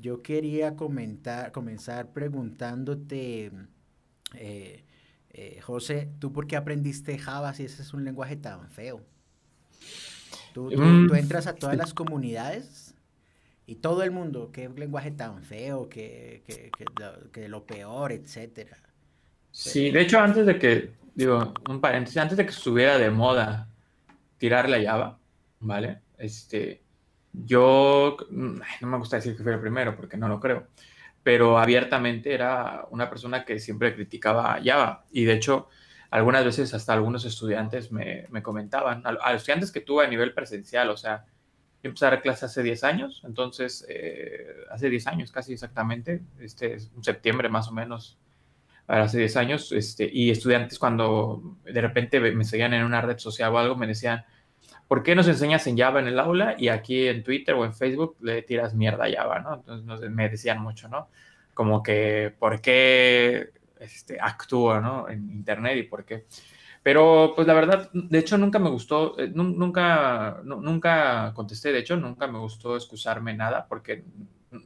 Yo quería comentar, comenzar preguntándote, eh, eh, José, ¿tú por qué aprendiste Java si ese es un lenguaje tan feo? Tú, mm. entras a todas las comunidades y todo el mundo, qué lenguaje tan feo, que, lo peor, etcétera. Sí, de hecho, antes de que, digo, un paréntesis, antes de que estuviera de moda tirar la Java, ¿vale? Este, yo mm, no me gusta decir que fue el primero porque no lo creo, pero abiertamente era una persona que siempre criticaba a Java y de hecho algunas veces hasta algunos estudiantes me, comentaban, a, los estudiantes que tuve a nivel presencial, o sea, yo empecé a dar clase hace 10 años, entonces eh, hace 10 años casi exactamente, este es un septiembre más o menos, hace 10 años, este, y estudiantes cuando de repente me seguían en una red social o algo me decían, ¿por qué nos enseñas en Java en el aula y aquí en Twitter o en Facebook le tiras mierda a Java, ¿no? Entonces me decían mucho, ¿no? Como que, ¿por qué este, actúa, ¿no? En Internet y por qué. Pero, pues la verdad, de hecho nunca me gustó, eh, nunca, nunca contesté, de hecho nunca me gustó excusarme nada, porque,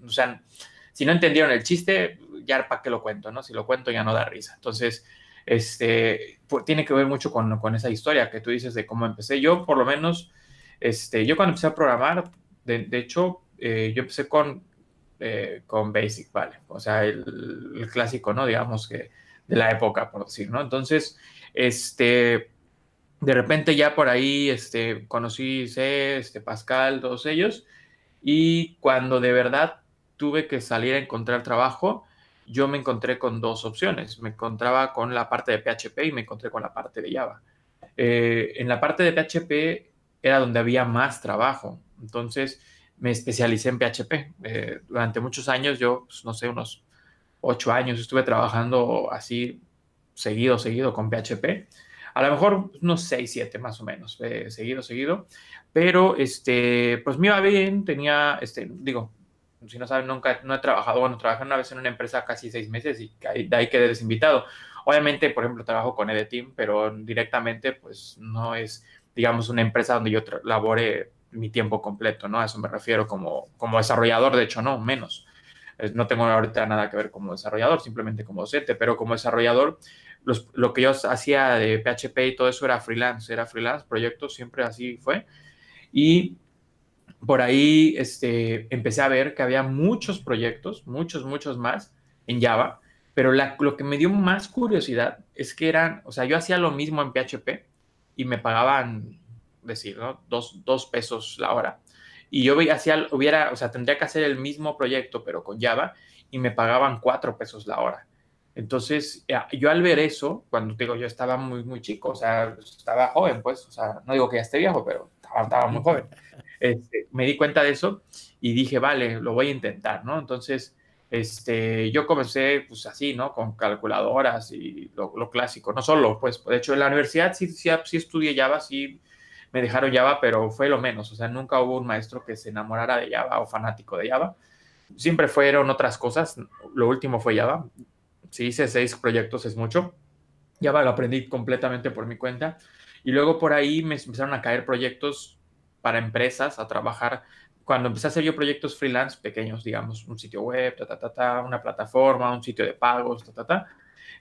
o sea, si no entendieron el chiste, ya para qué lo cuento, ¿no? Si lo cuento ya no da risa. Entonces, este, tiene que ver mucho con, esa historia que tú dices de cómo empecé. Yo, por lo menos, este, yo cuando empecé a programar, de, hecho, eh, yo empecé con, eh, con Basic, ¿vale? O sea, el, clásico, ¿no? Digamos que de la época, por decir, ¿no? Entonces, este, de repente ya por ahí, este, conocí C, este, Pascal, todos ellos, y cuando de verdad tuve que salir a encontrar trabajo, yo me encontré con dos opciones. Me encontraba con la parte de PHP y me encontré con la parte de Java. Eh, en la parte de PHP era donde había más trabajo. Entonces me especialicé en PHP. Eh, durante muchos años, yo, pues, no sé, unos ocho años estuve trabajando así seguido, seguido con PHP. A lo mejor unos seis siete más o menos, eh, seguido, seguido. Pero, este, pues me iba bien, tenía, este, digo, si no saben, nunca no he trabajado, bueno, trabajé una vez en una empresa casi seis meses y de ahí quedé desinvitado. Obviamente, por ejemplo, trabajo con team pero directamente, pues no es, digamos, una empresa donde yo labore mi tiempo completo, ¿no? A eso me refiero como, como desarrollador, de hecho, no, menos. No tengo ahorita nada que ver como desarrollador, simplemente como docente, pero como desarrollador, lo que yo hacía de PHP y todo eso era freelance, era freelance, proyectos, siempre así fue. Y por ahí este, empecé a ver que había muchos proyectos, muchos, muchos más en Java, pero lo que me dio más curiosidad es que eran, o sea, yo hacía lo mismo en PHP y me pagaban, decir, Dos, pesos la hora. Y yo hacía, hubiera, o sea, tendría que hacer el mismo proyecto, pero con Java, y me pagaban cuatro pesos la hora. Entonces, yo al ver eso, cuando digo, yo estaba muy, muy chico, o sea, estaba joven, pues, o sea, no digo que ya esté viejo, pero estaba muy joven. Este, me di cuenta de eso y dije, vale, lo voy a intentar, ¿no? Entonces, este, yo comencé pues así, ¿no? Con calculadoras y lo, clásico, no solo, pues, de hecho en la universidad sí, sí, sí, estudié Java, sí me dejaron Java, pero fue lo menos, o sea, nunca hubo un maestro que se enamorara de Java o fanático de Java, siempre fueron otras cosas, lo último fue Java, si hice seis proyectos es mucho, Java lo aprendí completamente por mi cuenta, y luego por ahí me empezaron a caer proyectos para empresas a trabajar. Cuando empecé a hacer yo proyectos freelance pequeños, digamos, un sitio web, ta, ta, ta, una plataforma, un sitio de pagos, ta, ta, ta,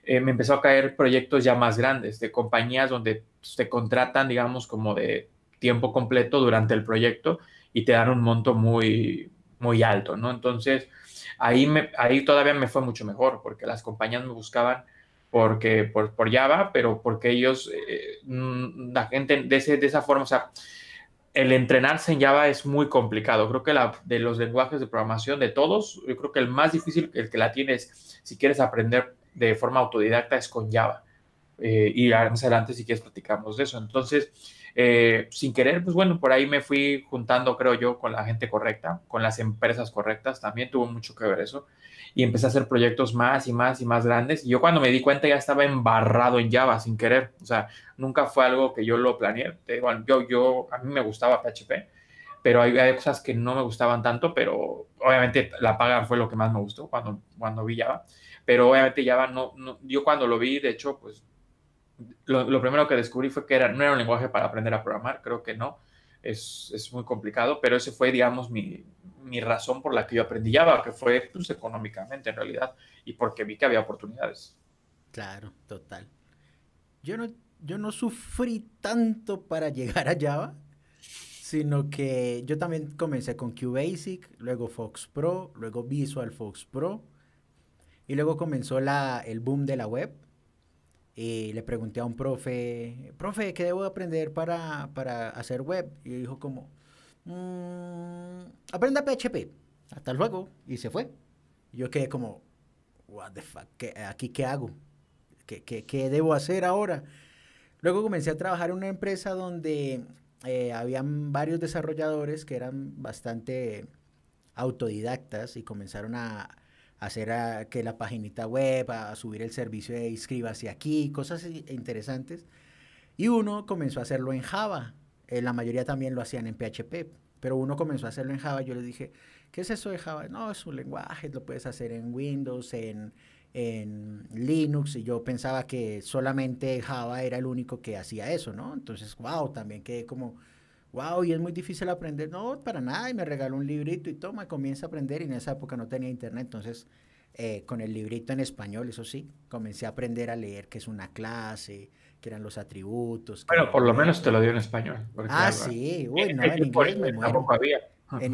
eh, me empezó a caer proyectos ya más grandes de compañías donde te contratan, digamos, como de tiempo completo durante el proyecto y te dan un monto muy, muy alto, ¿no? Entonces, ahí, me, ahí todavía me fue mucho mejor porque las compañías me buscaban porque por, Java, pero porque ellos, eh, mm, la gente de, de esa forma, o sea, el entrenarse en Java es muy complicado. Creo que la, de los lenguajes de programación de todos, yo creo que el más difícil, el que la tienes, si quieres aprender de forma autodidacta, es con Java. Eh, y más adelante, si quieres, platicamos de eso. Entonces, eh, sin querer, pues bueno, por ahí me fui juntando, creo yo, con la gente correcta, con las empresas correctas. También tuvo mucho que ver eso y empecé a hacer proyectos más y más y más grandes. Y yo cuando me di cuenta ya estaba embarrado en Java sin querer. O sea, nunca fue algo que yo lo planeé. yo, yo, a mí me gustaba PHP, pero hay, cosas que no me gustaban tanto, pero obviamente la paga fue lo que más me gustó cuando, cuando vi Java. Pero obviamente Java no, no yo cuando lo vi, de hecho, pues lo, lo, primero que descubrí fue que era, no era un lenguaje para aprender a programar, creo que no es, muy complicado, pero ese fue, digamos, mi, razón por la que yo aprendí Java, que fue pues, económicamente en realidad, y porque vi que había oportunidades. Claro, total. Yo no, yo no sufrí tanto para llegar a Java, sino que yo también comencé con QBasic, luego Fox Pro, luego Visual Fox Pro, y luego comenzó la, el boom de la web. Y eh, le pregunté a un profe, profe, ¿qué debo aprender para, para hacer web? Y dijo como, mm, aprenda PHP, hasta luego. Y se fue. Y yo quedé como, what the fuck, ¿Qué, ¿aquí qué hago? ¿Qué, ¿Qué, qué, debo hacer ahora? Luego comencé a trabajar en una empresa donde eh, habían varios desarrolladores que eran bastante autodidactas y comenzaron a hacer que la paginita web, a subir el servicio de inscríbase aquí, cosas interesantes. Y uno comenzó a hacerlo en Java. Eh, la mayoría también lo hacían en PHP, pero uno comenzó a hacerlo en Java. Yo le dije, ¿qué es eso de Java? No, es un lenguaje, lo puedes hacer en Windows, en, en Linux, y yo pensaba que solamente Java era el único que hacía eso, ¿no? Entonces, wow, también quedé como wow, y es muy difícil aprender. No, para nada. Y me regaló un librito y toma, comienza a aprender. Y en esa época no tenía internet, entonces eh, con el librito en español, eso sí, comencé a aprender a leer qué es una clase, qué eran los atributos. Bueno, por lo menos te lo dio en español. Ah, sí, uy, no, en, inglés me muero. Había.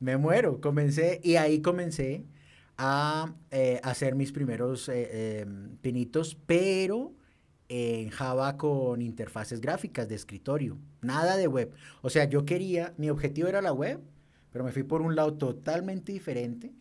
me muero, comencé, y ahí comencé a eh, hacer mis primeros eh, pinitos, pero en Java con interfaces gráficas de escritorio, nada de web. O sea, yo quería, mi objetivo era la web, pero me fui por un lado totalmente diferente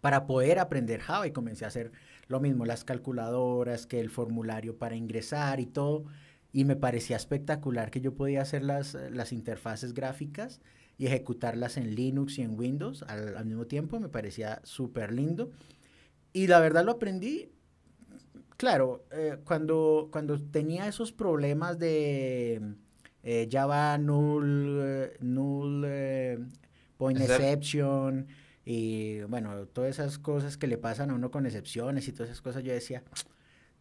para poder aprender Java y comencé a hacer lo mismo, las calculadoras, que el formulario para ingresar y todo. Y me parecía espectacular que yo podía hacer las, las interfaces gráficas y ejecutarlas en Linux y en Windows al, al mismo tiempo. Me parecía súper lindo. Y la verdad lo aprendí claro, eh, cuando, cuando tenía esos problemas de ya eh, Java null, null eh, point exception y bueno, todas esas cosas que le pasan a uno con excepciones y todas esas cosas, yo decía,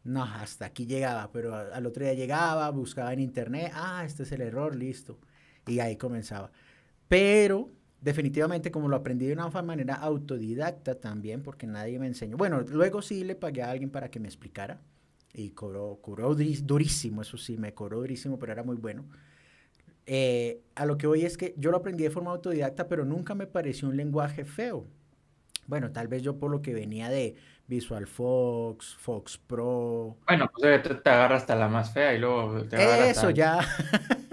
no, hasta aquí llegaba, pero al otro día llegaba, buscaba en internet, ah, este es el error, listo. Y ahí comenzaba. Pero definitivamente como lo aprendí de una manera autodidacta también, porque nadie me enseñó. Bueno, luego sí le pagué a alguien para que me explicara y cobró, durísimo, eso sí, me cobró durísimo, pero era muy bueno. Eh, a lo que voy es que yo lo aprendí de forma autodidacta, pero nunca me pareció un lenguaje feo. Bueno, tal vez yo por lo que venía de Visual Fox, Fox Pro. Bueno, pues eh, te, te agarras hasta la más fea y luego te agarras. Eso, ya.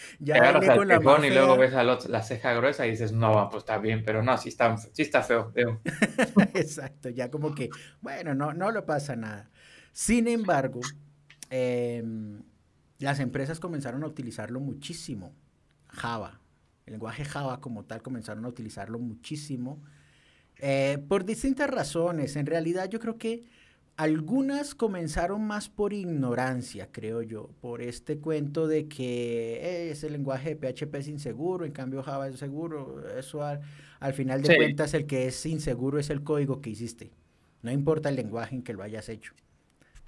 ya agarras al tejón y luego ves a la, ceja gruesa y dices, no, pues está bien, pero no, sí está, feo. feo. Exacto, ya como que, bueno, no, no lo pasa nada. Sin embargo, em, las empresas comenzaron a utilizarlo muchísimo. Java, el lenguaje Java como tal comenzaron a utilizarlo muchísimo eh, por distintas razones. En realidad yo creo que algunas comenzaron más por ignorancia, creo yo, por este cuento de que eh, ese lenguaje de PHP es inseguro, en cambio Java es seguro. Eso al, final de cuentas el que es inseguro es el código que hiciste. No importa el lenguaje en que lo hayas hecho.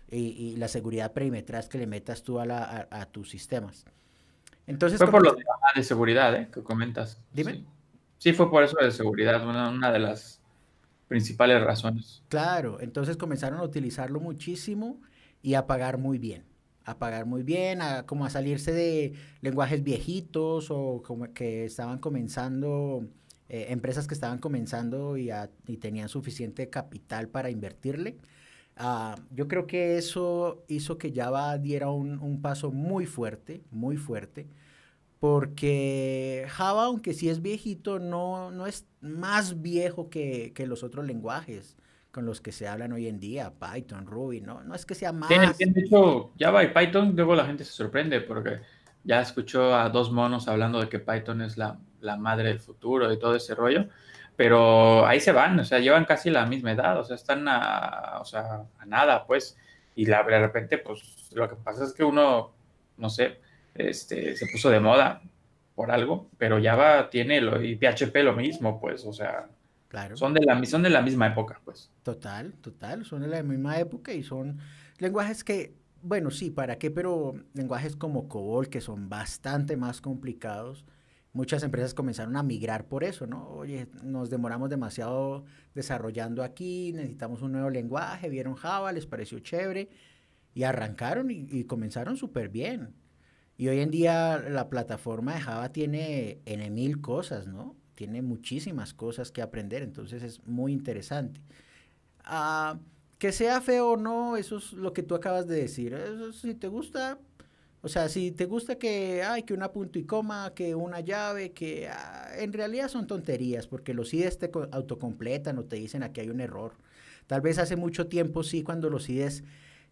Y, la seguridad perimetral que le metas tú a, a, tus sistemas. Entonces, fue por lo de, de seguridad, ¿eh? Que comentas. Dime. Sí. fue por eso de seguridad, una de las principales razones. Claro, entonces comenzaron a utilizarlo muchísimo y a pagar muy bien a pagar muy bien, como a salirse de lenguajes viejitos o como que estaban comenzando, eh, empresas que estaban comenzando y, tenían suficiente capital para invertirle. Ah, yo creo que eso hizo que Java diera un paso muy fuerte, muy fuerte porque Java, aunque sí es viejito, no, es más viejo que, los otros lenguajes con los que se hablan hoy en día, Python, Ruby, no, no es que sea más. Tienen de hecho, Java y Python, luego la gente se sorprende porque ya escuchó a dos monos hablando de que Python es la, madre del futuro y todo ese rollo, pero ahí se van, o sea, llevan casi la misma edad, o sea, están a, nada, pues, y la, de repente, pues, lo que pasa es que uno, no sé, este, se puso de moda por algo, pero Java tiene lo, y PHP lo mismo, pues, o sea, son, de la, de la misma época, pues. Total, total, son de la misma época y son lenguajes que, bueno, sí, ¿para qué? Pero lenguajes como COBOL, que son bastante más complicados, muchas empresas comenzaron a migrar por eso, ¿no? Oye, nos demoramos demasiado desarrollando aquí, necesitamos un nuevo lenguaje, vieron Java, les pareció chévere, y arrancaron y comenzaron súper bien. Y hoy en día la plataforma de Java tiene N mil cosas, ¿no? Tiene muchísimas cosas que aprender, entonces es muy interesante. Ah, que sea feo o no, eso es lo que tú acabas de decir. Eso, si te gusta, o sea, si te gusta que hay que una punto y coma, que una llave, que ah, en realidad son tonterías, porque los IDs te autocompletan o te dicen aquí hay un error. Tal vez hace mucho tiempo sí, cuando los IDs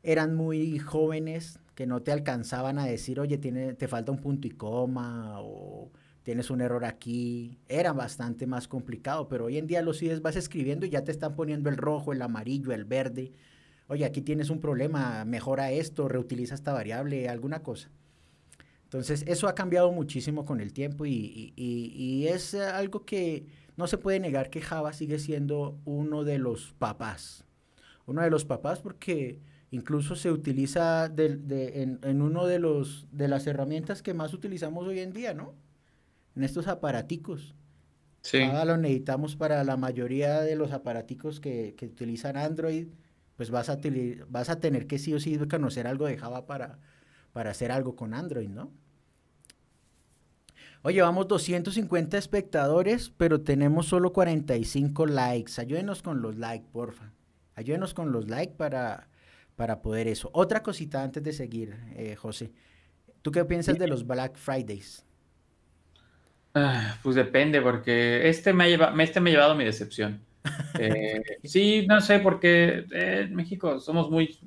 eran muy jóvenes, que no te alcanzaban a decir, oye, tiene, te falta un punto y coma o tienes un error aquí. Era bastante más complicado, pero hoy en día los sigues vas escribiendo y ya te están poniendo el rojo, el amarillo, el verde. Oye, aquí tienes un problema, mejora esto, reutiliza esta variable, alguna cosa. Entonces, eso ha cambiado muchísimo con el tiempo y es algo que no se puede negar que Java sigue siendo uno de los papás. Uno de los papás porque Incluso se utiliza en, una uno de, los, de las herramientas que más utilizamos hoy en día, ¿no? En estos aparaticos. Sí. Ahora lo necesitamos para la mayoría de los aparaticos que, utilizan Android, pues vas a, vas a tener que sí o sí conocer algo de Java para, para hacer algo con Android, ¿no? Hoy llevamos 250 espectadores, pero tenemos solo 45 likes. Ayúdenos con los likes, porfa. Ayúdenos con los likes para, para poder eso. Otra cosita antes de seguir, eh, José. ¿Tú qué piensas de los Black Fridays? Ah, pues depende, porque este me ha, llevado, este me ha llevado mi decepción. Eh, sí, no sé, porque eh, en México somos muy,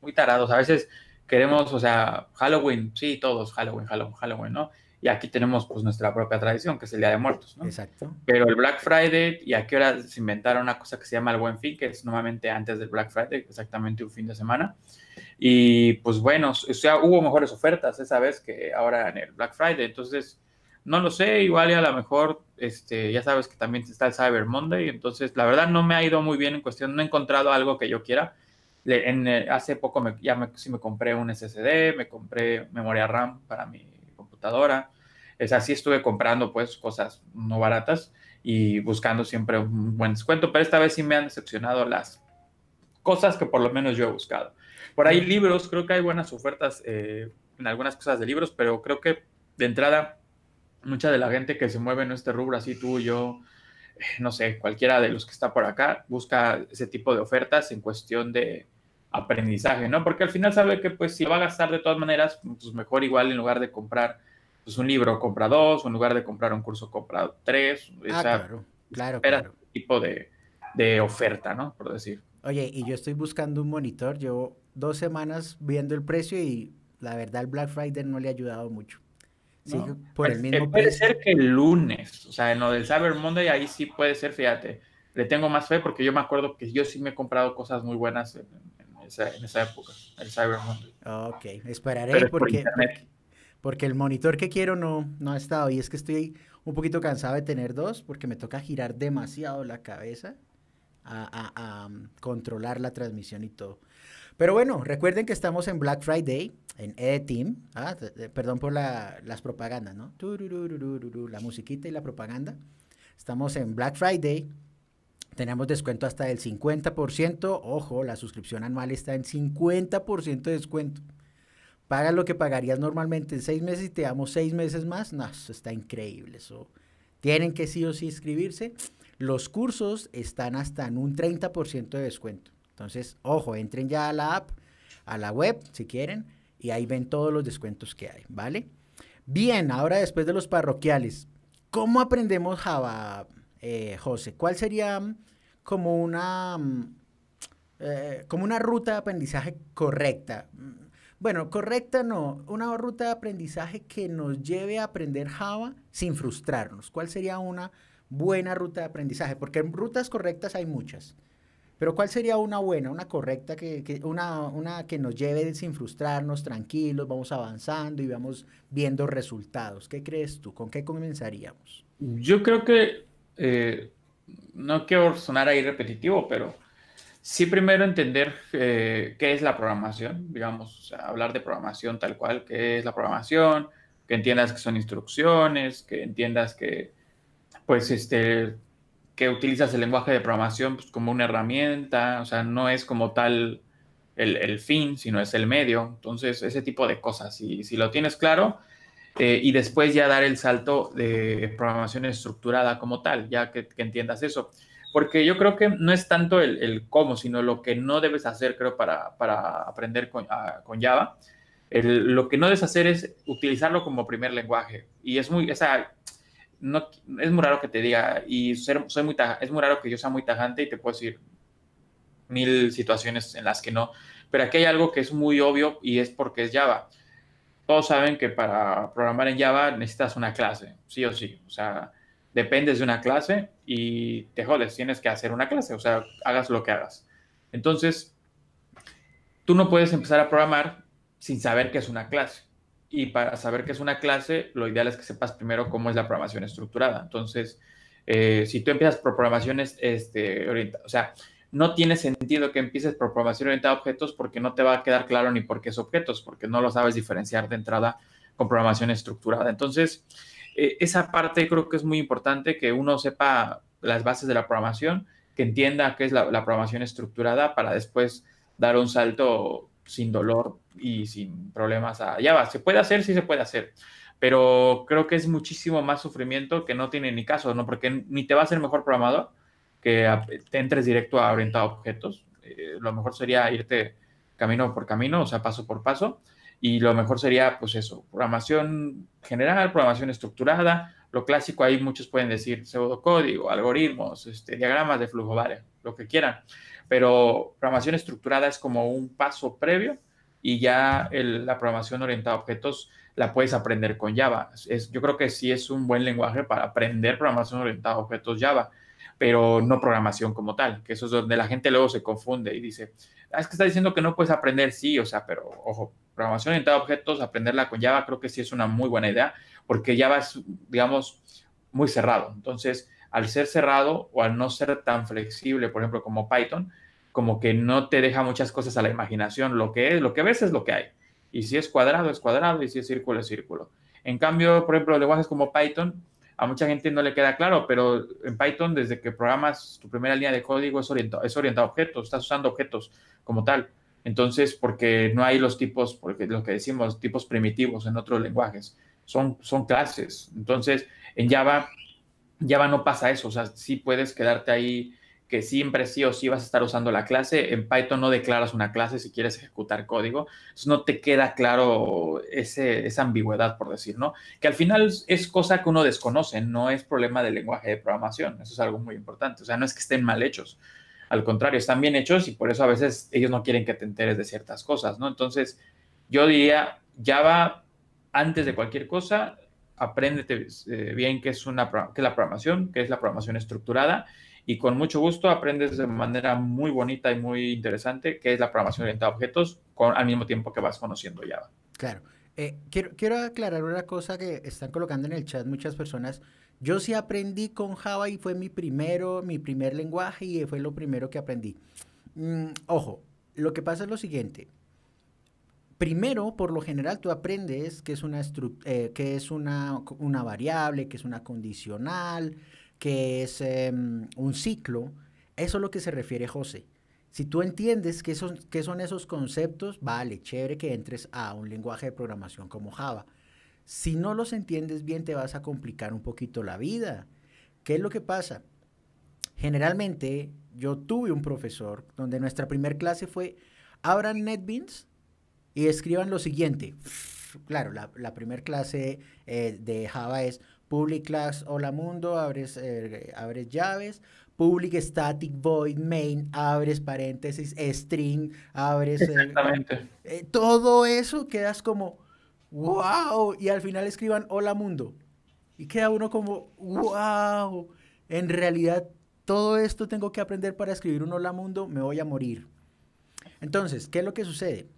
muy tarados. A veces queremos, o sea, Halloween, sí, todos, Halloween, Halloween, Halloween, ¿no? y aquí tenemos pues nuestra propia tradición, que es el Día de Muertos, ¿no? Exacto. Pero el Black Friday, y aquí ahora se inventaron una cosa que se llama el Buen Fin, que es nuevamente antes del Black Friday, exactamente un fin de semana. Y pues bueno, o sea, hubo mejores ofertas esa vez que ahora en el Black Friday, entonces no lo sé, igual y a lo mejor, este, ya sabes que también está el Cyber Monday, entonces la verdad no me ha ido muy bien en cuestión, no he encontrado algo que yo quiera. Eh, hace poco ya me, me compré un SSD, me compré memoria RAM para mi computadora. Es así, estuve comprando pues cosas no baratas y buscando siempre un buen descuento, pero esta vez sí me han decepcionado las cosas que por lo menos yo he buscado. Por ahí libros, creo que hay buenas ofertas eh, en algunas cosas de libros, pero creo que de entrada mucha de la gente que se mueve en este rubro, así tú, yo, eh, no sé, cualquiera de los que está por acá, busca ese tipo de ofertas en cuestión de, aprendizaje, ¿no? Porque al final sabe que pues si va a gastar de todas maneras, pues mejor igual en lugar de comprar pues un libro compra dos, o en lugar de comprar un curso compra tres, ah, claro, claro, un este tipo de, oferta, ¿no? Por decir. Oye, y yo estoy buscando un monitor, llevo dos semanas viendo el precio y la verdad el Black Friday no le ha ayudado mucho. Sí, por el pues, mismo eh, puede ser que el lunes, o sea, en lo del Cyber Monday ahí sí puede ser, fíjate, le tengo más fe porque yo me acuerdo que yo sí me he comprado cosas muy buenas en, esa, en esa época, el Cyber Monday. Ok, esperaré porque, porque el monitor que quiero no, no ha estado y es que estoy un poquito cansado de tener dos porque me toca girar demasiado la cabeza a, a, mm, controlar la transmisión y todo. Pero bueno, recuerden que estamos en Black Friday, en E-Team. Ah, perdón por la, las propagandas, ¿no? La musiquita y la propaganda. Estamos en Black Friday, tenemos descuento hasta del 50%. Ojo, la suscripción anual está en 50% de descuento. Pagas lo que pagarías normalmente en seis meses y te damos seis meses más. No, está increíble. Eso. Tienen que sí o sí inscribirse. Los cursos están hasta en un 30% de descuento. Entonces, ojo, entren ya a la app, a la web, si quieren, y ahí ven todos los descuentos que hay, ¿vale? Bien, ahora después de los parroquiales, ¿cómo aprendemos Java? Eh, José, ¿cuál sería mm, como una, mm, eh, como una ruta de aprendizaje correcta? Mm, bueno, correcta no, una ruta de aprendizaje que nos lleve a aprender Java sin frustrarnos. ¿Cuál sería una buena ruta de aprendizaje? Porque rutas correctas hay muchas. Pero ¿cuál sería una buena, una correcta, que, que una, una, que nos lleve sin frustrarnos, tranquilos, vamos avanzando y vamos viendo resultados? ¿Qué crees tú? ¿Con qué comenzaríamos? Yo creo que eh, no quiero sonar ahí repetitivo, pero sí primero entender eh, qué es la programación, digamos, hablar de programación tal cual, qué es la programación, que entiendas que son instrucciones, que entiendas que, pues, este, que utilizas el lenguaje de programación pues, como una herramienta, o sea, no es como tal el, fin, sino es el medio. Entonces, ese tipo de cosas, y si lo tienes claro, eh, y después ya dar el salto de programación estructurada como tal, ya que, entiendas eso. Porque yo creo que no es tanto el, cómo, sino lo que no debes hacer, creo, para, aprender con, Java. lo que no debes hacer es utilizarlo como primer lenguaje. Y es muy, esa, no, es muy raro que te diga, y soy muy, es muy raro que yo sea muy tajante y te puedo decir mil situaciones en las que no. Pero aquí hay algo que es muy obvio y es porque es Java todos saben que para programar en Java necesitas una clase, sí o sí. O sea, dependes de una clase y te jodes, tienes que hacer una clase, o sea, hagas lo que hagas. Entonces, tú no puedes empezar a programar sin saber qué es una clase. Y para saber qué es una clase, lo ideal es que sepas primero cómo es la programación estructurada. Entonces, eh, si tú empiezas por programaciones, este, orienta, o sea, no tiene sentido que empieces por programación orientada a objetos porque no te va a quedar claro ni por qué es objetos, porque no lo sabes diferenciar de entrada con programación estructurada. Entonces, eh, esa parte creo que es muy importante que uno sepa las bases de la programación, que entienda qué es la, programación estructurada para después dar un salto sin dolor y sin problemas a Java. ¿Se puede hacer? Sí se puede hacer pero creo que es muchísimo más sufrimiento que no tiene ni caso, ¿no? Porque ni te va a ser mejor programador, que te entres directo a orientado objetos. Eh, lo mejor sería irte camino por camino, o sea, paso por paso. Y lo mejor sería, pues eso, programación general, programación estructurada. Lo clásico, ahí muchos pueden decir pseudocódigo, algoritmos, este, diagramas de flujo, vale, lo que quieran. Pero programación estructurada es como un paso previo y ya la programación orientada a objetos la puedes aprender con Java. Es, yo creo que sí es un buen lenguaje para aprender programación orientada a objetos Java pero no programación como tal, que eso es donde la gente luego se confunde y dice, ah, es que está diciendo que no puedes aprender, sí, o sea, pero ojo, programación orientada a objetos, aprenderla con Java creo que sí es una muy buena idea, porque Java es, digamos, muy cerrado. Entonces, al ser cerrado o al no ser tan flexible, por ejemplo, como Python, como que no te deja muchas cosas a la imaginación, lo que es, lo que ves es lo que hay. Y si es cuadrado, es cuadrado, y si es círculo, es círculo. En cambio, por ejemplo, lenguajes como Python, a mucha gente no le queda claro, pero en Python, desde que programas tu primera línea de código, es orientado, es orientado a objetos, estás usando objetos como tal. Entonces, porque no hay los tipos, porque lo que decimos, tipos primitivos en otros lenguajes, son, son clases. Entonces, en Java, Java no pasa eso, o sea, sí puedes quedarte ahí que siempre sí o sí vas a estar usando la clase. En Python no declaras una clase si quieres ejecutar código. Entonces no te queda claro esa ambigüedad, por decir, ¿no? Que al final es cosa que uno desconoce, no es problema del lenguaje de programación. Eso es algo muy importante. O sea, no es que estén mal hechos. Al contrario, están bien hechos y por eso a veces ellos no quieren que te enteres de ciertas cosas, ¿no? Entonces, yo diría, va antes de cualquier cosa, apréndete eh, bien qué es, una, qué es la programación, qué es la programación estructurada y con mucho gusto aprendes de manera muy bonita y muy interesante qué es la programación orientada a objetos con, al mismo tiempo que vas conociendo Java. Claro. Eh, quiero, aclarar una cosa que están colocando en el chat muchas personas. Yo sí aprendí con Java y fue mi primero, mi primer lenguaje y fue lo primero que aprendí. Mm, ojo, lo que pasa es lo siguiente. Primero, por lo general, tú aprendes que es una, eh, que es una, una variable, que es una condicional, que es em, un ciclo, eso es lo que se refiere José. Si tú entiendes qué son, son esos conceptos, vale, chévere que entres a un lenguaje de programación como Java. Si no los entiendes bien, te vas a complicar un poquito la vida. ¿Qué es lo que pasa? Generalmente, yo tuve un profesor donde nuestra primera clase fue, abran NetBeans y escriban lo siguiente. Claro, la, primera clase eh, de Java es Public Class Hola Mundo, eh, abres, llaves. Public Static Void Main, abres paréntesis, string, abres... Eh, eh, todo eso quedas como, wow. Y al final escriban Hola Mundo. Y queda uno como, wow. En realidad, todo esto tengo que aprender para escribir un Hola Mundo, me voy a morir. Entonces, ¿qué es lo que sucede?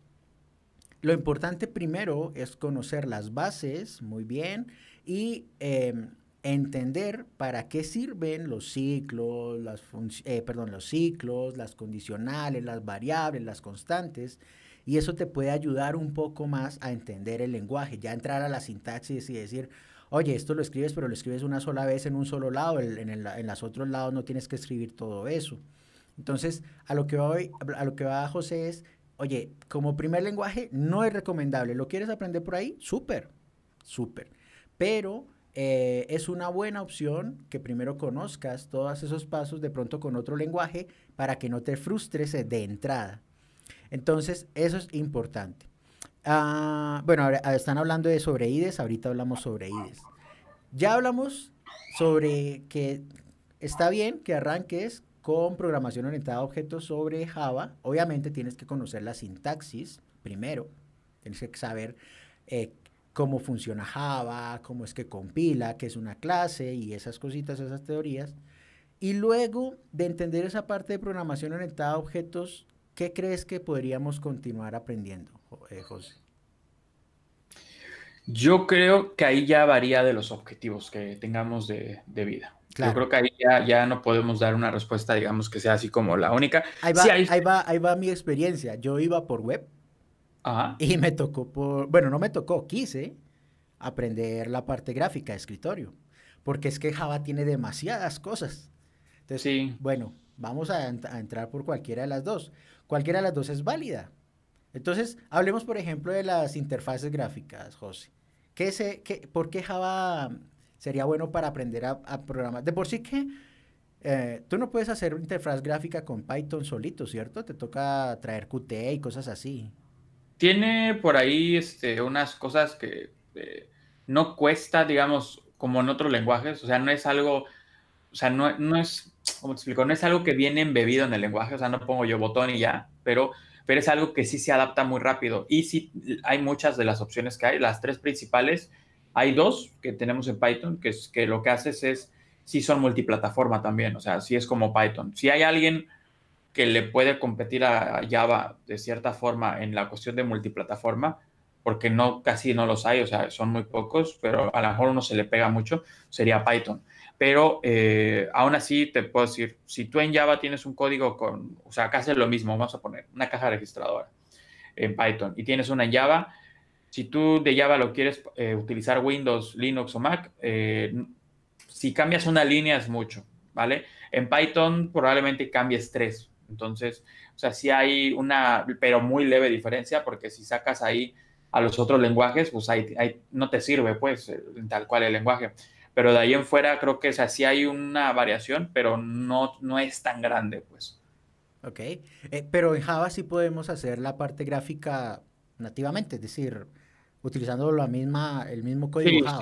Lo importante primero es conocer las bases, muy bien, y em, entender para qué sirven los ciclos, las eh, perdón, los ciclos, las condicionales, las variables, las constantes, y eso te puede ayudar un poco más a entender el lenguaje, ya entrar a la sintaxis y decir, oye, esto lo escribes, pero lo escribes una sola vez en un solo lado, en, los otros lados no tienes que escribir todo eso. Entonces, a lo que va, a lo que va José es, oye, como primer lenguaje no es recomendable, ¿lo quieres aprender por ahí? Súper, súper pero eh, es una buena opción que primero conozcas todos esos pasos de pronto con otro lenguaje para que no te frustres eh, de entrada. Entonces, eso es importante. Ah, bueno, ahora ah, están hablando de sobre IDES, ahorita hablamos sobre IDES. Ya hablamos sobre que está bien que arranques con programación orientada a objetos sobre Java. Obviamente tienes que conocer la sintaxis primero, tienes que saber eh, cómo funciona Java, cómo es que compila, qué es una clase y esas cositas, esas teorías. Y luego de entender esa parte de programación orientada a objetos, ¿qué crees que podríamos continuar aprendiendo, eh, José? Yo creo que ahí ya varía de los objetivos que tengamos de, vida. Yo creo que ahí ya, no podemos dar una respuesta, digamos, que sea así como la única. Ahí va, ahí va mi experiencia. Yo iba por web, y me tocó por, bueno, no me tocó, quise aprender la parte gráfica de escritorio, porque es que Java tiene demasiadas cosas. Entonces, bueno, vamos a, entrar por cualquiera de las dos. Cualquiera de las dos es válida. Entonces, hablemos, por ejemplo, de las interfaces gráficas, José. ¿Qué se, qué, ¿Por qué Java sería bueno para aprender a, programar? De por sí que eh, tú no puedes hacer una interfaz gráfica con Python solito, ¿cierto? Te toca traer Qt y cosas así tiene por ahí este, unas cosas que eh, no cuesta, digamos, como en otros lenguajes, o sea, no es algo, o sea, no, no es, como te explico, no es algo que viene embebido en el lenguaje, o sea, no pongo yo botón y ya, pero, pero es algo que sí se adapta muy rápido y sí hay muchas de las opciones que hay, las tres principales, hay dos que tenemos en Python, que es que lo que haces es, si sí son multiplataforma también, o sea, si sí es como Python. Si hay alguien que le puede competir a Java de cierta forma en la cuestión de multiplataforma, porque no casi no los hay, o sea, son muy pocos, pero a lo mejor uno se le pega mucho, sería Python. Pero eh, aún así te puedo decir, si tú en Java tienes un código con, o sea, casi lo mismo, vamos a poner una caja registradora en Python y tienes una en Java, si tú de Java lo quieres eh, utilizar Windows, Linux o Mac, eh, si cambias una línea es mucho, ¿vale? En Python probablemente cambies tres, entonces, o sea, sí hay una, pero muy leve diferencia, porque si sacas ahí a los otros lenguajes, pues ahí, no te sirve, pues, eh, tal cual el lenguaje. Pero de ahí en fuera creo que sí hay una variación, pero no, no es tan grande, pues. Ok, eh, pero en Java sí podemos hacer la parte gráfica nativamente, es decir, utilizando la misma, el mismo código sí, Java.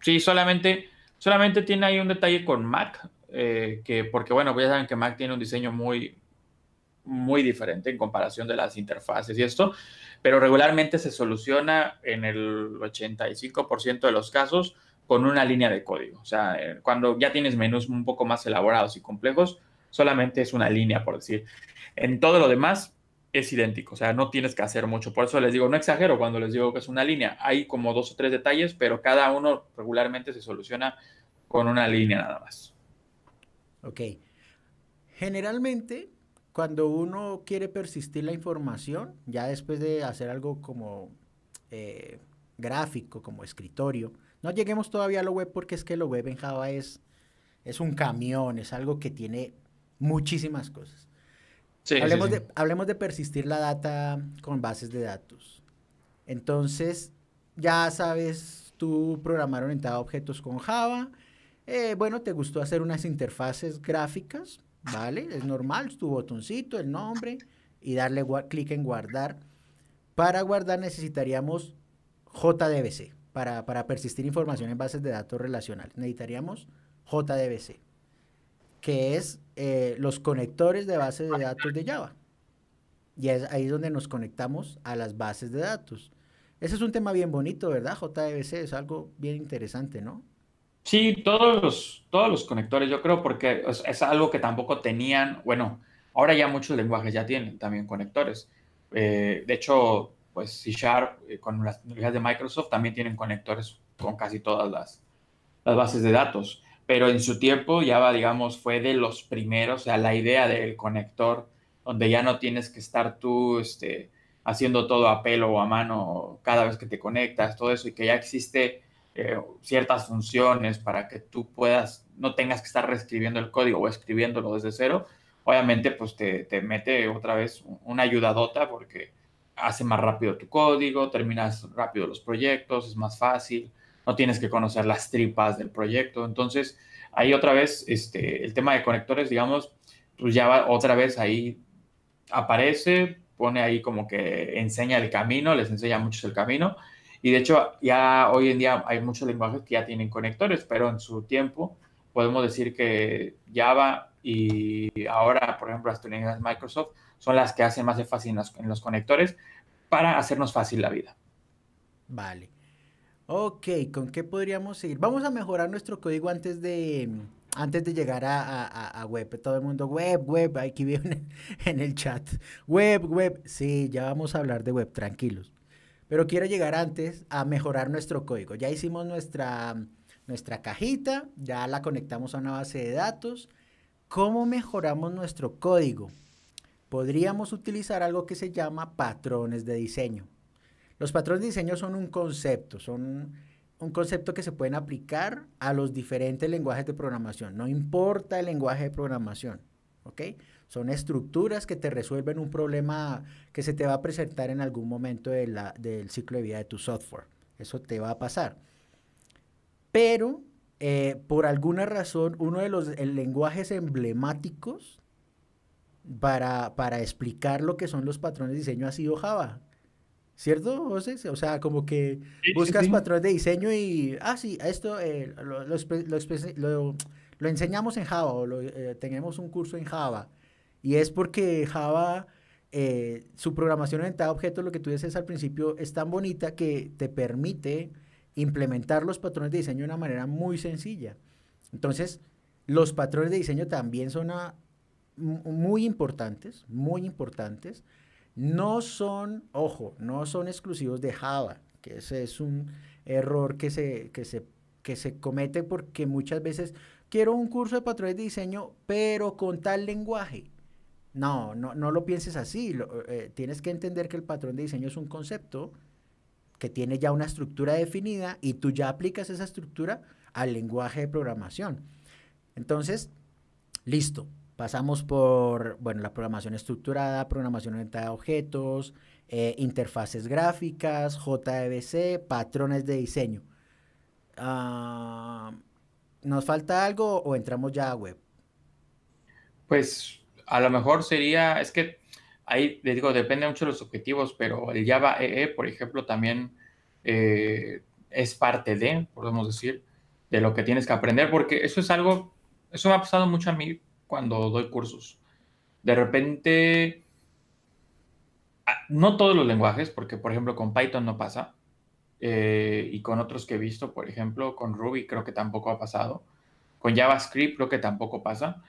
Sí, solamente, solamente tiene ahí un detalle con Mac, eh, que porque bueno, pues ya saben que Mac tiene un diseño muy, muy diferente en comparación de las interfaces y esto, pero regularmente se soluciona en el 85% de los casos con una línea de código. O sea, eh, cuando ya tienes menús un poco más elaborados y complejos, solamente es una línea, por decir. En todo lo demás es idéntico, o sea, no tienes que hacer mucho. Por eso les digo, no exagero cuando les digo que es una línea. Hay como dos o tres detalles, pero cada uno regularmente se soluciona con una línea nada más. Ok. Generalmente cuando uno quiere persistir la información, ya después de hacer algo como eh, gráfico, como escritorio, no lleguemos todavía a lo web porque es que lo web en Java es, es un camión, es algo que tiene muchísimas cosas. hablemos, De, persistir la data con bases de datos. Entonces, ya sabes tú programaron orientado a objetos con Java. Eh, bueno, te gustó hacer unas interfaces gráficas, ¿vale? Es normal, tu botoncito, el nombre y darle clic en guardar. Para guardar necesitaríamos JDBC para, persistir información en bases de datos relacionales. Necesitaríamos JDBC, que es eh, los conectores de bases de datos de Java. Y es ahí donde nos conectamos a las bases de datos. Ese es un tema bien bonito, ¿verdad? JDBC es algo bien interesante, ¿no? Sí, todos los, todos los conectores, yo creo, porque es, algo que tampoco tenían, bueno, ahora ya muchos lenguajes ya tienen también conectores. Eh, de hecho, pues C Sharp eh, con las tecnologías de Microsoft también tienen conectores con casi todas las, las bases de datos, pero en su tiempo ya digamos, fue de los primeros, o sea, la idea del conector, donde ya no tienes que estar tú este, haciendo todo a pelo o a mano cada vez que te conectas, todo eso, y que ya existe eh, ciertas funciones para que tú puedas, no tengas que estar reescribiendo el código o escribiéndolo desde cero, obviamente pues te, mete otra vez una ayudadota porque hace más rápido tu código, terminas rápido los proyectos, es más fácil, no tienes que conocer las tripas del proyecto. Entonces, ahí otra vez, este, el tema de conectores, digamos, pues ya otra vez ahí aparece, pone ahí como que enseña el camino, les enseña mucho el camino, y de hecho, ya hoy en día hay muchos lenguajes que ya tienen conectores, pero en su tiempo podemos decir que Java y ahora, por ejemplo, las tecnologías Microsoft son las que hacen más de fácil en los, conectores para hacernos fácil la vida. Vale. Ok, ¿con qué podríamos seguir? Vamos a mejorar nuestro código antes de, antes de llegar a, web. Todo el mundo, web, web, que viene en el chat. Web, web. Sí, ya vamos a hablar de web, tranquilos pero quiero llegar antes a mejorar nuestro código. Ya hicimos nuestra, cajita, ya la conectamos a una base de datos. ¿Cómo mejoramos nuestro código? Podríamos utilizar algo que se llama patrones de diseño. Los patrones de diseño son un concepto, son un concepto que se pueden aplicar a los diferentes lenguajes de programación. No importa el lenguaje de programación, ¿ok? Son estructuras que te resuelven un problema que se te va a presentar en algún momento del ciclo de vida de tu software. Eso te va a pasar. Pero, eh, por alguna razón, uno de los lenguajes emblemáticos para, explicar lo que son los patrones de diseño ha sido Java. ¿Cierto, José? O sea, como que buscas patrones de diseño y, ah, sí, esto eh, lo, enseñamos en Java o eh, tenemos un curso en Java. Y es porque Java, eh, su programación orientada a objetos, lo que tú dices al principio, es tan bonita que te permite implementar los patrones de diseño de una manera muy sencilla. Entonces, los patrones de diseño también son muy importantes, muy importantes. No son, ojo, no son exclusivos de Java, que ese es un error que se, que se, que se comete porque muchas veces quiero un curso de patrones de diseño, pero con tal lenguaje. No, no, no lo pienses así. Eh, tienes que entender que el patrón de diseño es un concepto que tiene ya una estructura definida y tú ya aplicas esa estructura al lenguaje de programación. Entonces, listo. Pasamos por, bueno, la programación estructurada, programación orientada a objetos, eh, interfaces gráficas, JDBC, e patrones de diseño. Ah, ¿Nos falta algo o entramos ya a web? Pues a lo mejor sería, es que ahí le digo, depende mucho de los objetivos, pero el Java EE, e, por ejemplo, también eh, es parte de, podemos decir, de lo que tienes que aprender, porque eso es algo, eso me ha pasado mucho a mí cuando doy cursos. De repente, ah, no todos los lenguajes, porque por ejemplo con Python no pasa, eh, y con otros que he visto, por ejemplo, con Ruby creo que tampoco ha pasado, con JavaScript creo que tampoco pasa,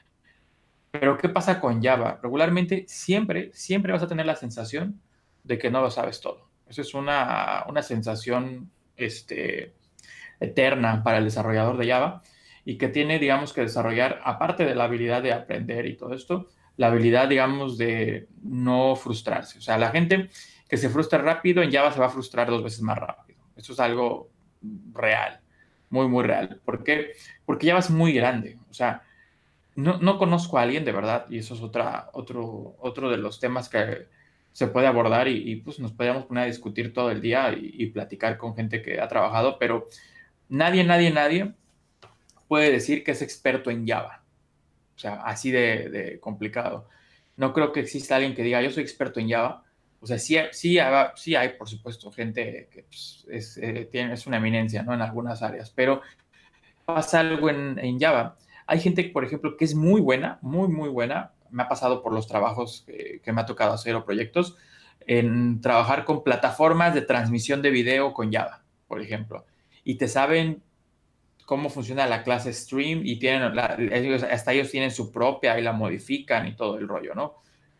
pero ¿qué pasa con Java? Regularmente siempre, siempre vas a tener la sensación de que no lo sabes todo. Eso es una, sensación este, eterna para el desarrollador de Java y que tiene, digamos, que desarrollar, aparte de la habilidad de aprender y todo esto, la habilidad, digamos, de no frustrarse. O sea, la gente que se frustra rápido en Java se va a frustrar dos veces más rápido. Eso es algo real, muy, muy real. ¿Por qué? Porque Java es muy grande. O sea, no, conozco a alguien de verdad, y eso es otra, otro, otro de los temas que se puede abordar y, pues nos podríamos poner a discutir todo el día y, platicar con gente que ha trabajado, pero nadie, nadie, nadie puede decir que es experto en Java. O sea, así de, complicado. No creo que exista alguien que diga, yo soy experto en Java. O sea, sí, sí, sí hay, por supuesto, gente que pues, es, eh, tiene, una eminencia ¿no? en algunas áreas, pero pasa algo en, en Java hay gente, por ejemplo, que es muy buena, muy, muy buena. Me ha pasado por los trabajos que, me ha tocado hacer o proyectos en trabajar con plataformas de transmisión de video con Java, por ejemplo. Y te saben cómo funciona la clase stream y tienen, hasta ellos tienen su propia y la modifican y todo el rollo, ¿no?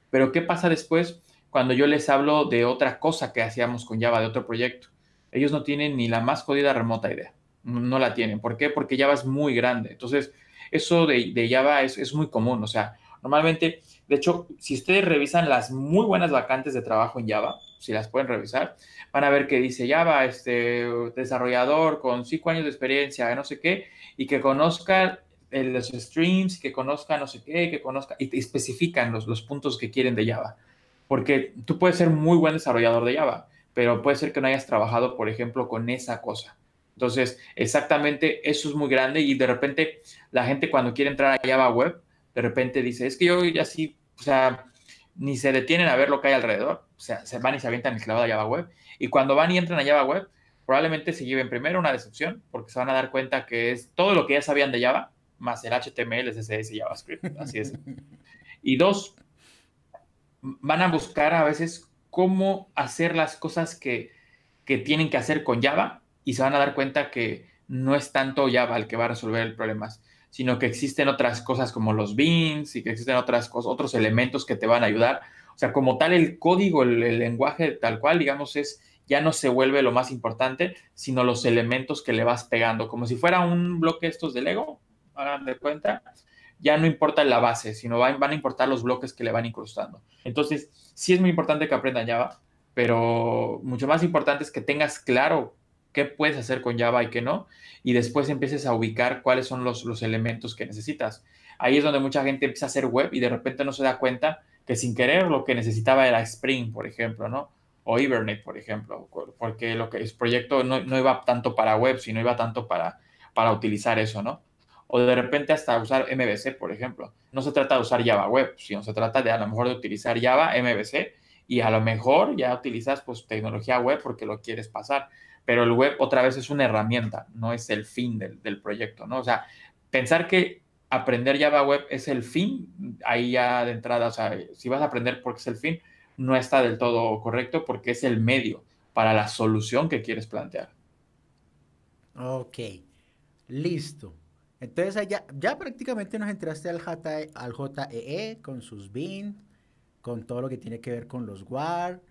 Pero ¿qué pasa después cuando yo les hablo de otra cosa que hacíamos con Java, de otro proyecto? Ellos no tienen ni la más jodida remota idea, no la tienen. ¿Por qué? Porque Java es muy grande. Entonces, eso de, Java es, muy común, o sea, normalmente, de hecho, si ustedes revisan las muy buenas vacantes de trabajo en Java, si las pueden revisar, van a ver que dice Java, este desarrollador con cinco años de experiencia, no sé qué, y que conozca los streams, que conozca no sé qué, que conozca, y especifican los, los puntos que quieren de Java. Porque tú puedes ser muy buen desarrollador de Java, pero puede ser que no hayas trabajado, por ejemplo, con esa cosa. Entonces, exactamente eso es muy grande y de repente la gente cuando quiere entrar a Java Web, de repente dice, es que yo ya sí, o sea, ni se detienen a ver lo que hay alrededor, o sea, se van y se avientan el clavado a Java Web, y cuando van y entran a Java Web, probablemente se lleven primero una decepción, porque se van a dar cuenta que es todo lo que ya sabían de Java, más el HTML, CSS y JavaScript, así es. y dos, van a buscar a veces cómo hacer las cosas que, que tienen que hacer con Java, y se van a dar cuenta que no es tanto Java el que va a resolver el problema, sino que existen otras cosas como los bins y que existen otras otros elementos que te van a ayudar. O sea, como tal, el código, el, lenguaje tal cual, digamos, es ya no se vuelve lo más importante, sino los elementos que le vas pegando, como si fuera un bloque estos de Lego, hagan de cuenta, ya no importa la base, sino van, van a importar los bloques que le van incrustando. Entonces, sí es muy importante que aprendan Java, pero mucho más importante es que tengas claro qué puedes hacer con Java y qué no, y después empieces a ubicar cuáles son los, los elementos que necesitas. Ahí es donde mucha gente empieza a hacer web y de repente no se da cuenta que sin querer lo que necesitaba era Spring, por ejemplo, ¿no? O Hibernate, por ejemplo, porque lo que es proyecto no, no iba tanto para web, sino iba tanto para, para utilizar eso, ¿no? o de repente hasta usar MVC, por ejemplo. No se trata de usar Java Web, sino se trata de a lo mejor de utilizar Java, MVC y a lo mejor ya utilizas pues tecnología web porque lo quieres pasar pero el web otra vez es una herramienta, no es el fin del, proyecto, ¿no? O sea, pensar que aprender Java Web es el fin, ahí ya de entrada, o sea, si vas a aprender porque es el fin, no está del todo correcto porque es el medio para la solución que quieres plantear. Ok, listo. Entonces ya, ya prácticamente nos entraste al, e, al JEE e con sus bin, con todo lo que tiene que ver con los WAR.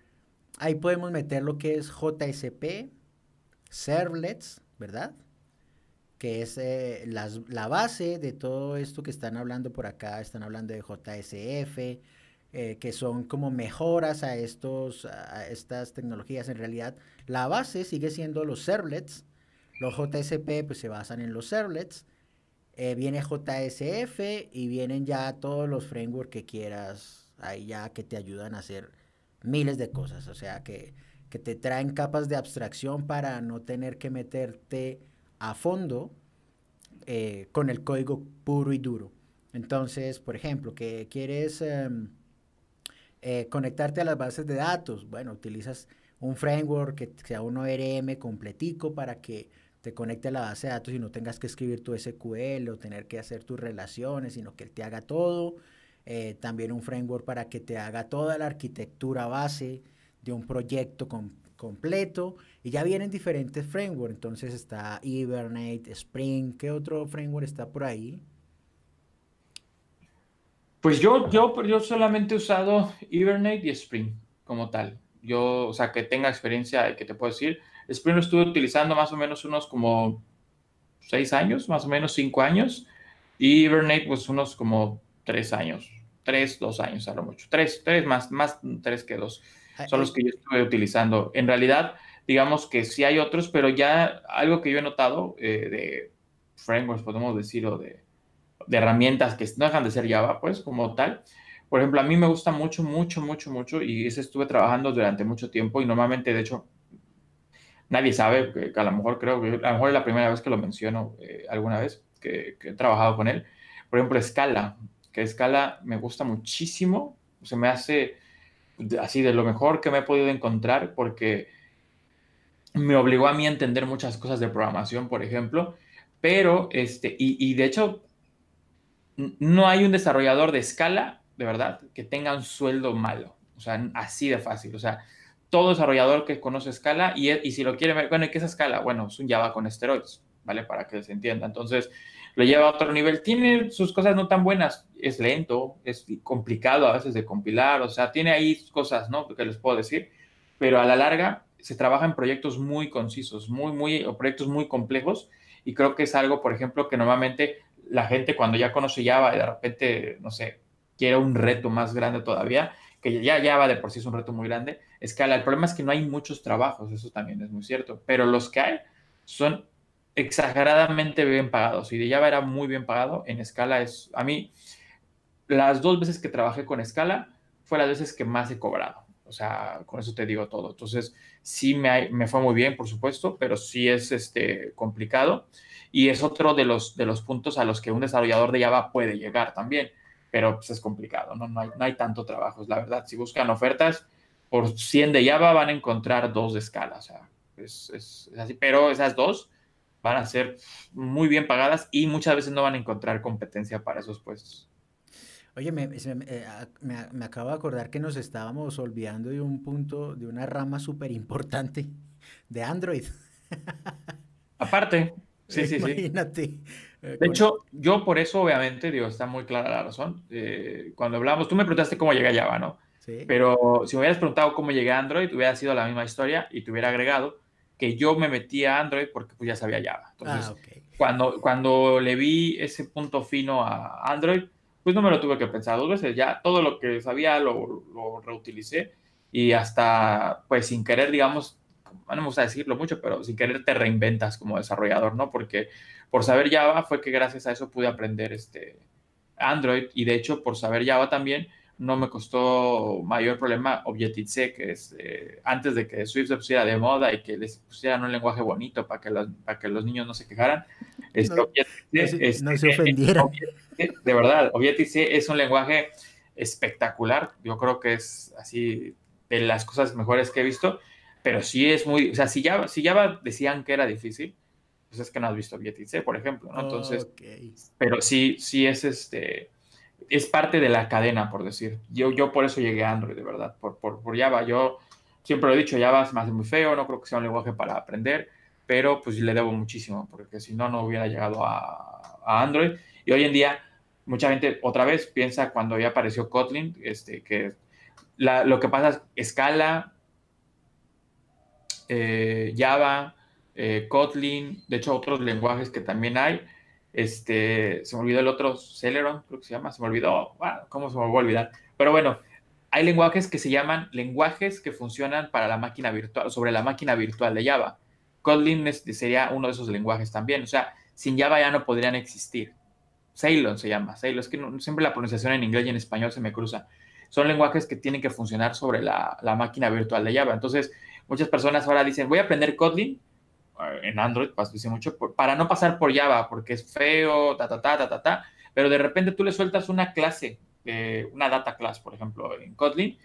Ahí podemos meter lo que es JSP, servlets, ¿verdad? Que es eh, la base de todo esto que están hablando por acá, están hablando de JSF, eh, que son como mejoras a, estos, estas tecnologías. En realidad, la base sigue siendo los servlets. Los JSP pues, se basan en los servlets. Eh, viene JSF y vienen ya todos los frameworks que quieras ahí ya que te ayudan a hacer miles de cosas. O sea que que te traen capas de abstracción para no tener que meterte a fondo eh, con el código puro y duro. Entonces, por ejemplo, que quieres em, eh, conectarte a las bases de datos, bueno, utilizas un framework que sea un ORM completico para que te conecte a la base de datos y no tengas que escribir tu SQL o tener que hacer tus relaciones, sino que él te haga todo. Eh, también un framework para que te haga toda la arquitectura base, un proyecto completo y ya vienen diferentes frameworks. Entonces está Hibernate, Spring, ¿qué otro framework está por ahí? Pues yo, yo, yo solamente he usado Hibernate y Spring como tal. Yo, o sea, que tenga experiencia, que te puedo decir. Spring lo estuve utilizando más o menos unos como seis años, más o menos cinco años. Y Hibernate, pues unos como tres años, tres, dos años a lo mucho, tres, tres más, más tres que dos. Ah, son los que yo estuve utilizando. En realidad, digamos que sí hay otros, pero ya algo que yo he notado eh, de frameworks, podemos decir, o de, de, herramientas que no dejan de ser Java, pues como tal. Por ejemplo, a mí me gusta mucho, mucho, mucho, mucho, y ese estuve trabajando durante mucho tiempo y normalmente, de hecho, nadie sabe, que a lo mejor creo que a lo mejor es la primera vez que lo menciono eh, alguna vez que, que, he trabajado con él. Por ejemplo, Scala, que Scala me gusta muchísimo, se me hace así de lo mejor que me he podido encontrar porque me obligó a mí a entender muchas cosas de programación, por ejemplo, pero, este, y, de hecho, no hay un desarrollador de escala, de verdad, que tenga un sueldo malo, o sea, así de fácil, o sea, todo desarrollador que conoce escala y, si lo quiere, ver, bueno, ¿y qué es escala? Bueno, es pues un Java con esteroides, ¿vale? Para que se entienda. Entonces, lo lleva a otro nivel. Tiene sus cosas no tan buenas, es lento, es complicado a veces de compilar, o sea, tiene ahí cosas, ¿no? Que les puedo decir, pero a la larga se trabaja en proyectos muy concisos, muy, muy, o proyectos muy complejos, y creo que es algo, por ejemplo, que normalmente la gente cuando ya conoce Java y de repente, no sé, quiere un reto más grande todavía, que ya Java de por sí es un reto muy grande, escala. El problema es que no hay muchos trabajos, eso también es muy cierto, pero los que hay son exageradamente bien pagados. Y de Java era muy bien pagado. En escala es, a mí, las dos veces que trabajé con escala fue las veces que más he cobrado. O sea, con eso te digo todo. Entonces, sí me, fue muy bien, por supuesto, pero sí es este, complicado. Y es otro de los, de los puntos a los que un desarrollador de Java puede llegar también. Pero pues, es complicado, ¿no? No hay, tanto trabajo, la verdad. Si buscan ofertas, por 100 de Java van a encontrar dos de Scala. O sea, es así. Pero esas dos van a ser muy bien pagadas y muchas veces no van a encontrar competencia para esos puestos. Oye, me, eh, acabo de acordar que nos estábamos olvidando de un punto, de una rama súper importante de Android. Aparte, sí, sí, sí. Imagínate. Eh, de hecho, yo por eso, obviamente, digo, está muy clara la razón. Eh, cuando hablamos, tú me preguntaste cómo llegué a Java, ¿no? Sí. Pero si me hubieras preguntado cómo llegué a Android, hubiera sido la misma historia y te hubiera agregado que yo me metí a Android porque pues ya sabía Java. Entonces, ah, cuando, cuando le vi ese punto fino a Android, pues no me lo tuve que pensar dos veces. Ya todo lo que sabía lo, lo reutilicé y hasta, pues sin querer, digamos, no a decirlo mucho, pero sin querer te reinventas como desarrollador, ¿no? Porque por saber Java fue que gracias a eso pude aprender este Android y de hecho por saber Java también no me costó mayor problema Objective-C, que es eh, antes de que Swift se pusiera de moda y que les pusieran un lenguaje bonito para que los, para que los niños no se quejaran. no, este, se, ofendieran. de verdad, Objective-C es un lenguaje espectacular. Yo creo que es así de las cosas mejores que he visto, pero sí es muy, o sea, si ya si decían que era difícil, pues es que no has visto Objective-C, por ejemplo, Entonces, pero sí, sí es este es parte de la cadena, por decir. Yo, yo por eso llegué a Android, de verdad, por, por, Java. Yo siempre lo he dicho, Java es más muy feo, no creo que sea un lenguaje para aprender, pero pues le debo muchísimo, porque si no, no hubiera llegado a, Android. Y hoy en día, mucha gente otra vez piensa cuando ya apareció Kotlin, este, que lo que pasa es Scala, eh, Java, eh, Kotlin, de hecho otros lenguajes que también hay, este, se me olvidó el otro, Celeron, creo que se llama, se me olvidó, wow, ¿cómo se me va a olvidar? Pero bueno, hay lenguajes que se llaman lenguajes que funcionan para la máquina virtual, sobre la máquina virtual de Java. Kotlin sería uno de esos lenguajes también, o sea, sin Java ya no podrían existir. Ceylon se llama, Ceylon, es que siempre la pronunciación en inglés y en español se me cruza. Son lenguajes que tienen que funcionar sobre la, la máquina virtual de Java. Entonces, muchas personas ahora dicen, voy a aprender Kotlin en Android dice mucho, para no pasar por Java, porque es feo, ta, ta, ta, ta, ta, ta, pero de repente tú le sueltas una clase, eh, una data class, por ejemplo, en Kotlin,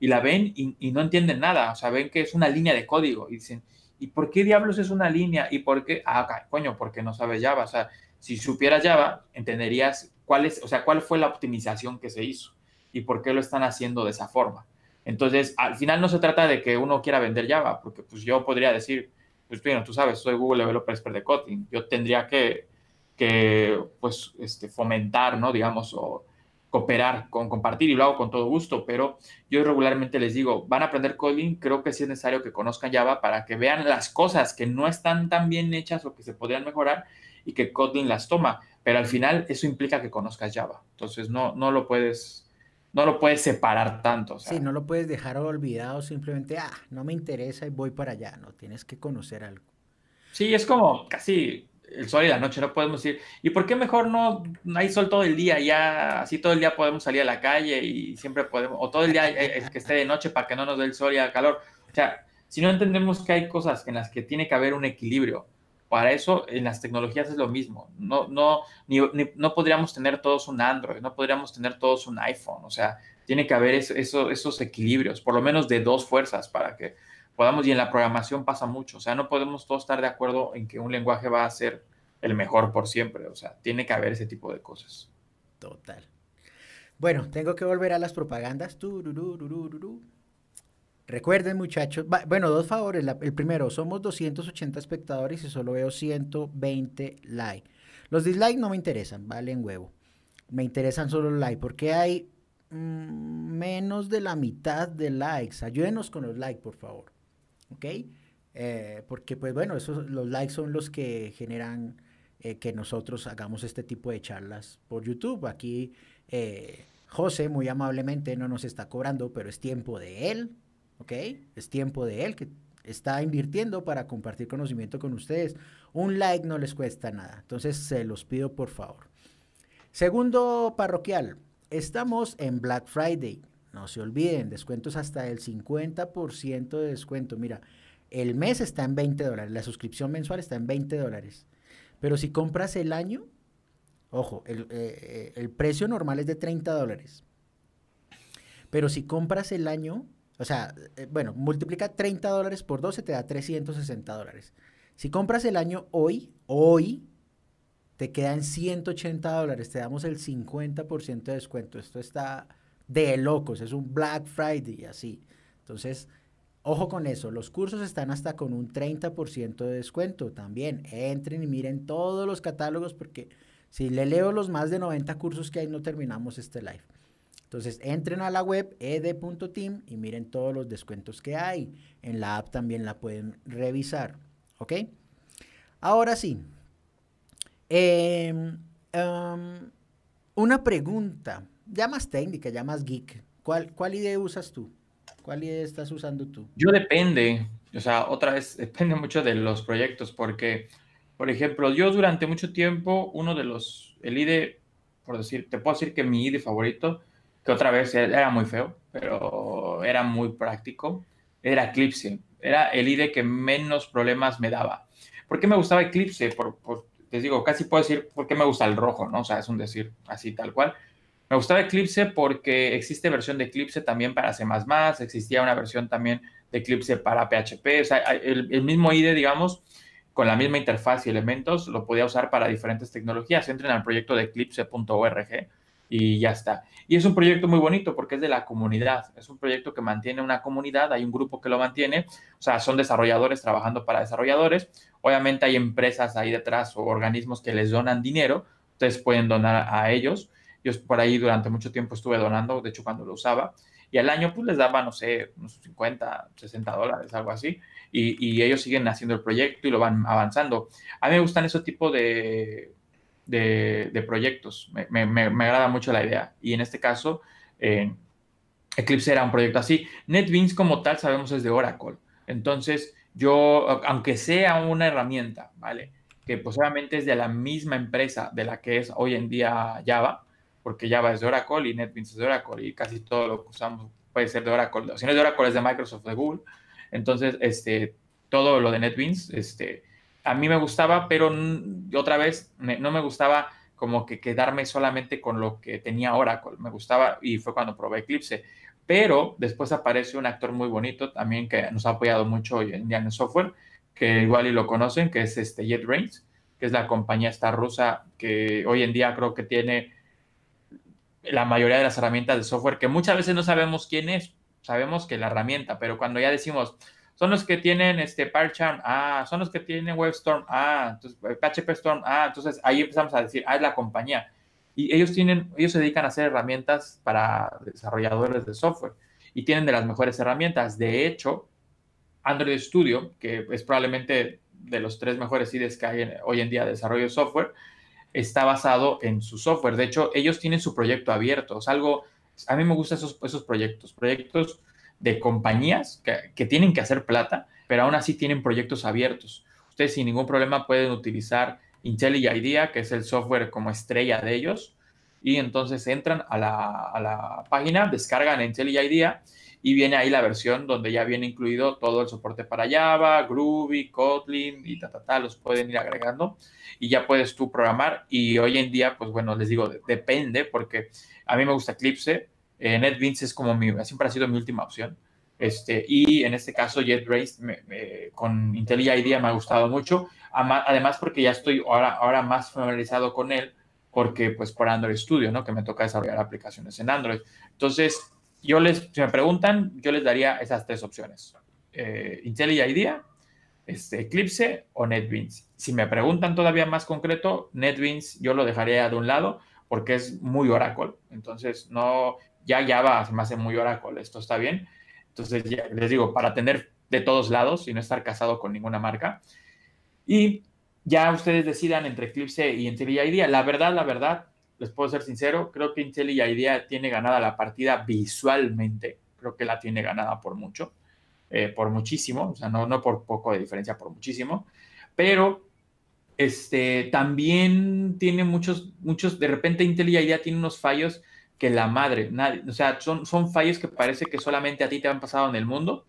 y la ven y, no entienden nada, o sea, ven que es una línea de código y dicen, ¿y por qué diablos es una línea? ¿Y por qué? Ah, coño, porque no sabe Java, o sea, si supieras Java, entenderías cuál es, o sea, cuál fue la optimización que se hizo y por qué lo están haciendo de esa forma. Entonces, al final no se trata de que uno quiera vender Java, porque pues yo podría decir, pues bueno, tú sabes, soy Google Developer Expert de Kotlin, yo tendría que, que pues, este, fomentar, ¿no? Digamos, o cooperar, con compartir y lo hago con todo gusto, pero yo regularmente les digo, van a aprender Kotlin, creo que sí es necesario que conozcan Java para que vean las cosas que no están tan bien hechas o que se podrían mejorar y que Kotlin las toma, pero al final eso implica que conozcas Java, entonces no, no lo puedes no lo puedes separar tanto. Sí, no lo puedes dejar olvidado, simplemente, ah, no me interesa y voy para allá, no, tienes que conocer algo. Sí, es como casi el sol y la noche, no podemos ir. ¿Y por qué mejor no hay sol todo el día? Ya así todo el día podemos salir a la calle y siempre podemos, o todo el día es eh, eh, que esté de noche para que no nos dé el sol y el calor. O sea, si no entendemos que hay cosas en las que tiene que haber un equilibrio, para eso, en las tecnologías es lo mismo. No, no, no podríamos tener todos un Android, no podríamos tener todos un iPhone. O sea, tiene que haber esos equilibrios, por lo menos de dos fuerzas, para que podamos. Y en la programación pasa mucho. O sea, no podemos todos estar de acuerdo en que un lenguaje va a ser el mejor por siempre. O sea, tiene que haber ese tipo de cosas. Total. Bueno, tengo que volver a las propagandas. Recuerden, muchachos, bueno, dos favores. el primero, somos 280 espectadores y solo veo 120 likes. Los dislikes no me interesan, valen huevo. Me interesan solo los likes, porque hay mm, menos de la mitad de likes. Ayúdenos con los likes, por favor. ¿Ok? Eh, porque, pues bueno, esos, los likes son los que generan eh, que nosotros hagamos este tipo de charlas por YouTube. Aquí, eh, José, muy amablemente, no nos está cobrando, pero es tiempo de él ¿ok? Es tiempo de él que está invirtiendo para compartir conocimiento con ustedes. Un like no les cuesta nada, entonces se los pido por favor. Segundo parroquial, estamos en Black Friday. No se olviden, descuentos hasta el 50% de descuento. Mira, el mes está en 20 dólares, la suscripción mensual está en 20 dólares. Pero si compras el año, ojo, el, eh, eh, precio normal es de 30 dólares. Pero si compras el año, o sea, eh, bueno, multiplica 30 dólares por 12, te da 360 dólares. Si compras el año hoy, hoy, te quedan 180 dólares, te damos el 50% de descuento. Esto está de locos, es un Black Friday así. Entonces, ojo con eso, los cursos están hasta con un 30% de descuento también. Entren y miren todos los catálogos porque si le leo los más de 90 cursos que hay, no terminamos este live. Entonces entren a la web ed.team y miren todos los descuentos que hay. En la app también la pueden revisar. ¿Ok? Ahora sí. Em, una pregunta, ya más técnica, ya más geek. ¿Cuál, ¿Cuál usas tú? ¿Cuál IDE estás usando tú? Yo depende, o sea, otra vez, depende mucho de los proyectos, porque, por ejemplo, yo durante mucho tiempo, uno de los, el IDE, por decir, te puedo decir que mi IDE favorito que otra vez era muy feo, pero era muy práctico, era Eclipse. Era el IDE que menos problemas me daba. ¿Por qué me gustaba Eclipse? Por, por, les digo, casi puedo decir por qué me gusta el rojo, ¿no? O sea, es un decir así tal cual. Me gustaba Eclipse porque existe versión de Eclipse también para C++, existía una versión también de Eclipse para PHP, o sea, el, mismo IDE, digamos, con la misma interfaz y elementos, lo podía usar para diferentes tecnologías. Entren al proyecto de eclipse.org y ya está. Y es un proyecto muy bonito porque es de la comunidad, es un proyecto que mantiene una comunidad, hay un grupo que lo mantiene, o sea, son desarrolladores trabajando para desarrolladores, obviamente hay empresas ahí detrás o organismos que les donan dinero, ustedes pueden donar a ellos, yo por ahí durante mucho tiempo estuve donando, de hecho cuando lo usaba, y al año pues les daba, no sé, unos 50, 60 dólares, algo así, y, ellos siguen haciendo el proyecto y lo van avanzando. A mí me gustan ese tipo de de, proyectos. Me, agrada mucho la idea. Y en este caso, eh, Eclipse era un proyecto así. NetBeans como tal sabemos es de Oracle. Entonces, yo, aunque sea una herramienta, ¿vale? Que posiblemente es de la misma empresa de la que es hoy en día Java, porque Java es de Oracle y NetBeans es de Oracle y casi todo lo que usamos puede ser de Oracle. Si no es de Oracle, es de Microsoft, de Google. Entonces, este, todo lo de NetBeans, este, a mí me gustaba, pero otra vez no me gustaba como que quedarme solamente con lo que tenía Oracle. Me gustaba y fue cuando probé Eclipse. Pero después aparece un actor muy bonito también que nos ha apoyado mucho hoy en día en el software, que igual y lo conocen, que es este JetBrains, que es la compañía esta rusa que hoy en día creo que tiene la mayoría de las herramientas de software, que muchas veces no sabemos quién es, sabemos que la herramienta, pero cuando ya decimos, son los que tienen este PyCharm, ah, son los que tienen WebStorm, ah, entonces PHP eh, Storm, ah, entonces ahí empezamos a decir, ah, es la compañía. Y ellos tienen, ellos se dedican a hacer herramientas para desarrolladores de software y tienen de las mejores herramientas. De hecho, Android Studio, que es probablemente de los tres mejores IDEs que hay hoy en día de desarrollo de software, está basado en su software. De hecho, ellos tienen su proyecto abierto. Es algo, a mí me gustan esos, esos proyectos, proyectos de compañías que, tienen que hacer plata, pero aún así tienen proyectos abiertos. Ustedes sin ningún problema pueden utilizar IntelliJ IDEA, que es el software como estrella de ellos, y entonces entran a la, página, descargan IntelliJ IDEA y viene ahí la versión donde ya viene incluido todo el soporte para Java, Groovy, Kotlin y ta, los pueden ir agregando y ya puedes tú programar y hoy en día, pues bueno, les digo, depende porque a mí me gusta Eclipse, eh, NetBeans es como mi, siempre ha sido mi última opción. Este, y en este caso JetBrains con IntelliJ IDEA me ha gustado mucho, además porque ya estoy ahora, ahora más familiarizado con él, porque pues por Android Studio, ¿no? Que me toca desarrollar aplicaciones en Android. Entonces, yo les, si me preguntan, yo les daría esas tres opciones. Eh, IntelliJ IDEA, este, Eclipse o NetBeans. Si me preguntan todavía más concreto, NetBeans yo lo dejaría de un lado porque es muy Oracle. Entonces, no, ya va, se me hace muy Oracle, esto está bien. Entonces, ya, les digo, para tener de todos lados y no estar casado con ninguna marca. Y ya ustedes decidan entre Eclipse y IntelliJ IDEA. La verdad, la verdad, les puedo ser sincero, creo que IntelliJ IDEA tiene ganada la partida visualmente. Creo que la tiene ganada por mucho, eh, por muchísimo, o sea, no, no por poco de diferencia, por muchísimo. Pero este, también tiene muchos, muchos, de repente IntelliJ IDEA tiene unos fallos que la madre. Nadie, o sea, son, son fallos que parece que solamente a ti te han pasado en el mundo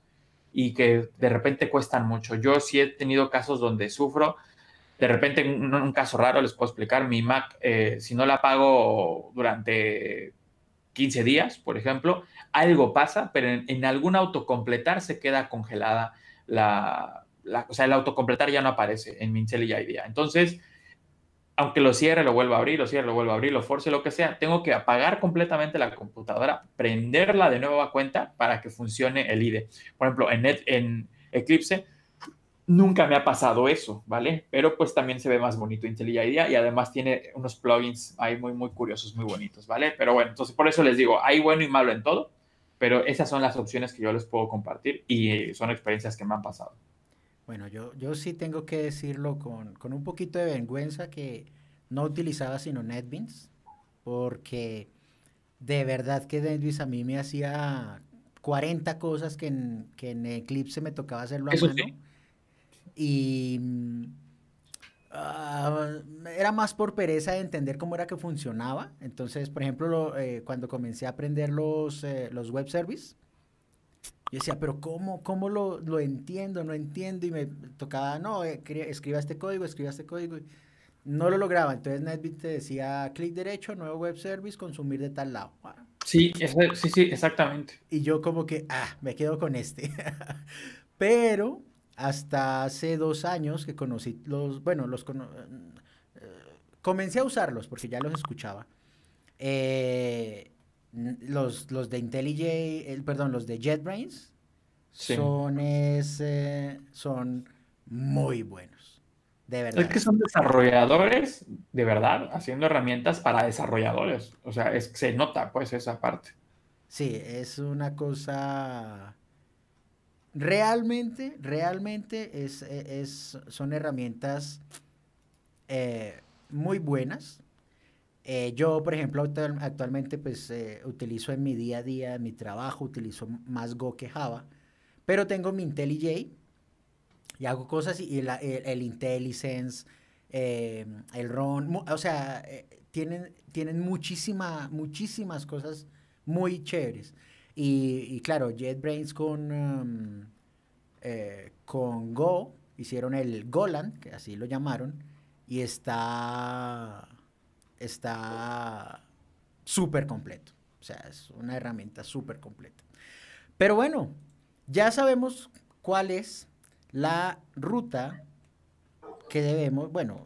y que de repente cuestan mucho. Yo sí he tenido casos donde sufro. De repente, un, caso raro, les puedo explicar, mi Mac, eh, si no la pago durante 15 días, por ejemplo, algo pasa, pero en, algún autocompletar se queda congelada la, O sea, el autocompletar ya no aparece en mi Intel y Entonces, aunque lo cierre, lo vuelva a abrir, lo cierre, lo vuelva a abrir, lo force, lo que sea, tengo que apagar completamente la computadora, prenderla de nuevo a cuenta para que funcione el IDE. Por ejemplo, en, en Eclipse nunca me ha pasado eso, ¿vale? Pero pues también se ve más bonito IntelliJ IDEA y además tiene unos plugins ahí muy, muy curiosos, muy bonitos, ¿vale? Pero bueno, entonces por eso les digo, hay bueno y malo en todo, pero esas son las opciones que yo les puedo compartir y eh, son experiencias que me han pasado. Bueno, yo, sí tengo que decirlo con, un poquito de vergüenza que no utilizaba sino NetBeans, porque de verdad que NetBeans a mí me hacía 40 cosas que en, Eclipse me tocaba hacerlo a mano. Y mm, ah, era más por pereza de entender cómo era que funcionaba. Entonces, por ejemplo, eh, cuando comencé a aprender los, eh, los web services, y decía, pero ¿cómo, cómo lo, lo entiendo? No entiendo. Y me tocaba, no, escriba este código, escriba este código. No lo lograba. Entonces NetBeat te decía, clic derecho, nuevo web service, consumir de tal lado. Sí, sí, sí, exactamente. Y yo como que, ah, me quedo con este. pero hasta hace dos años que conocí los, bueno, los eh, comencé a usarlos porque ya los escuchaba. Eh, los, los de IntelliJ, el, perdón, los de JetBrains son, son muy buenos. De verdad. Es que son desarrolladores, de verdad, haciendo herramientas para desarrolladores. O sea, es, se nota pues esa parte. Sí, es una cosa... Realmente, realmente es, e, son herramientas eh, muy buenas eh, yo, por ejemplo, actualmente pues eh, utilizo en mi día a día, en mi trabajo, utilizo más Go que Java, pero tengo mi IntelliJ y hago cosas y, el, el, IntelliSense, eh, el RON, o sea, tienen, tienen muchísimas cosas muy chéveres. Y, claro, JetBrains con, um, con Go hicieron el Golan, que así lo llamaron, y está está súper completo. O sea, es una herramienta súper completa. Pero bueno, ya sabemos cuál es la ruta que debemos, bueno,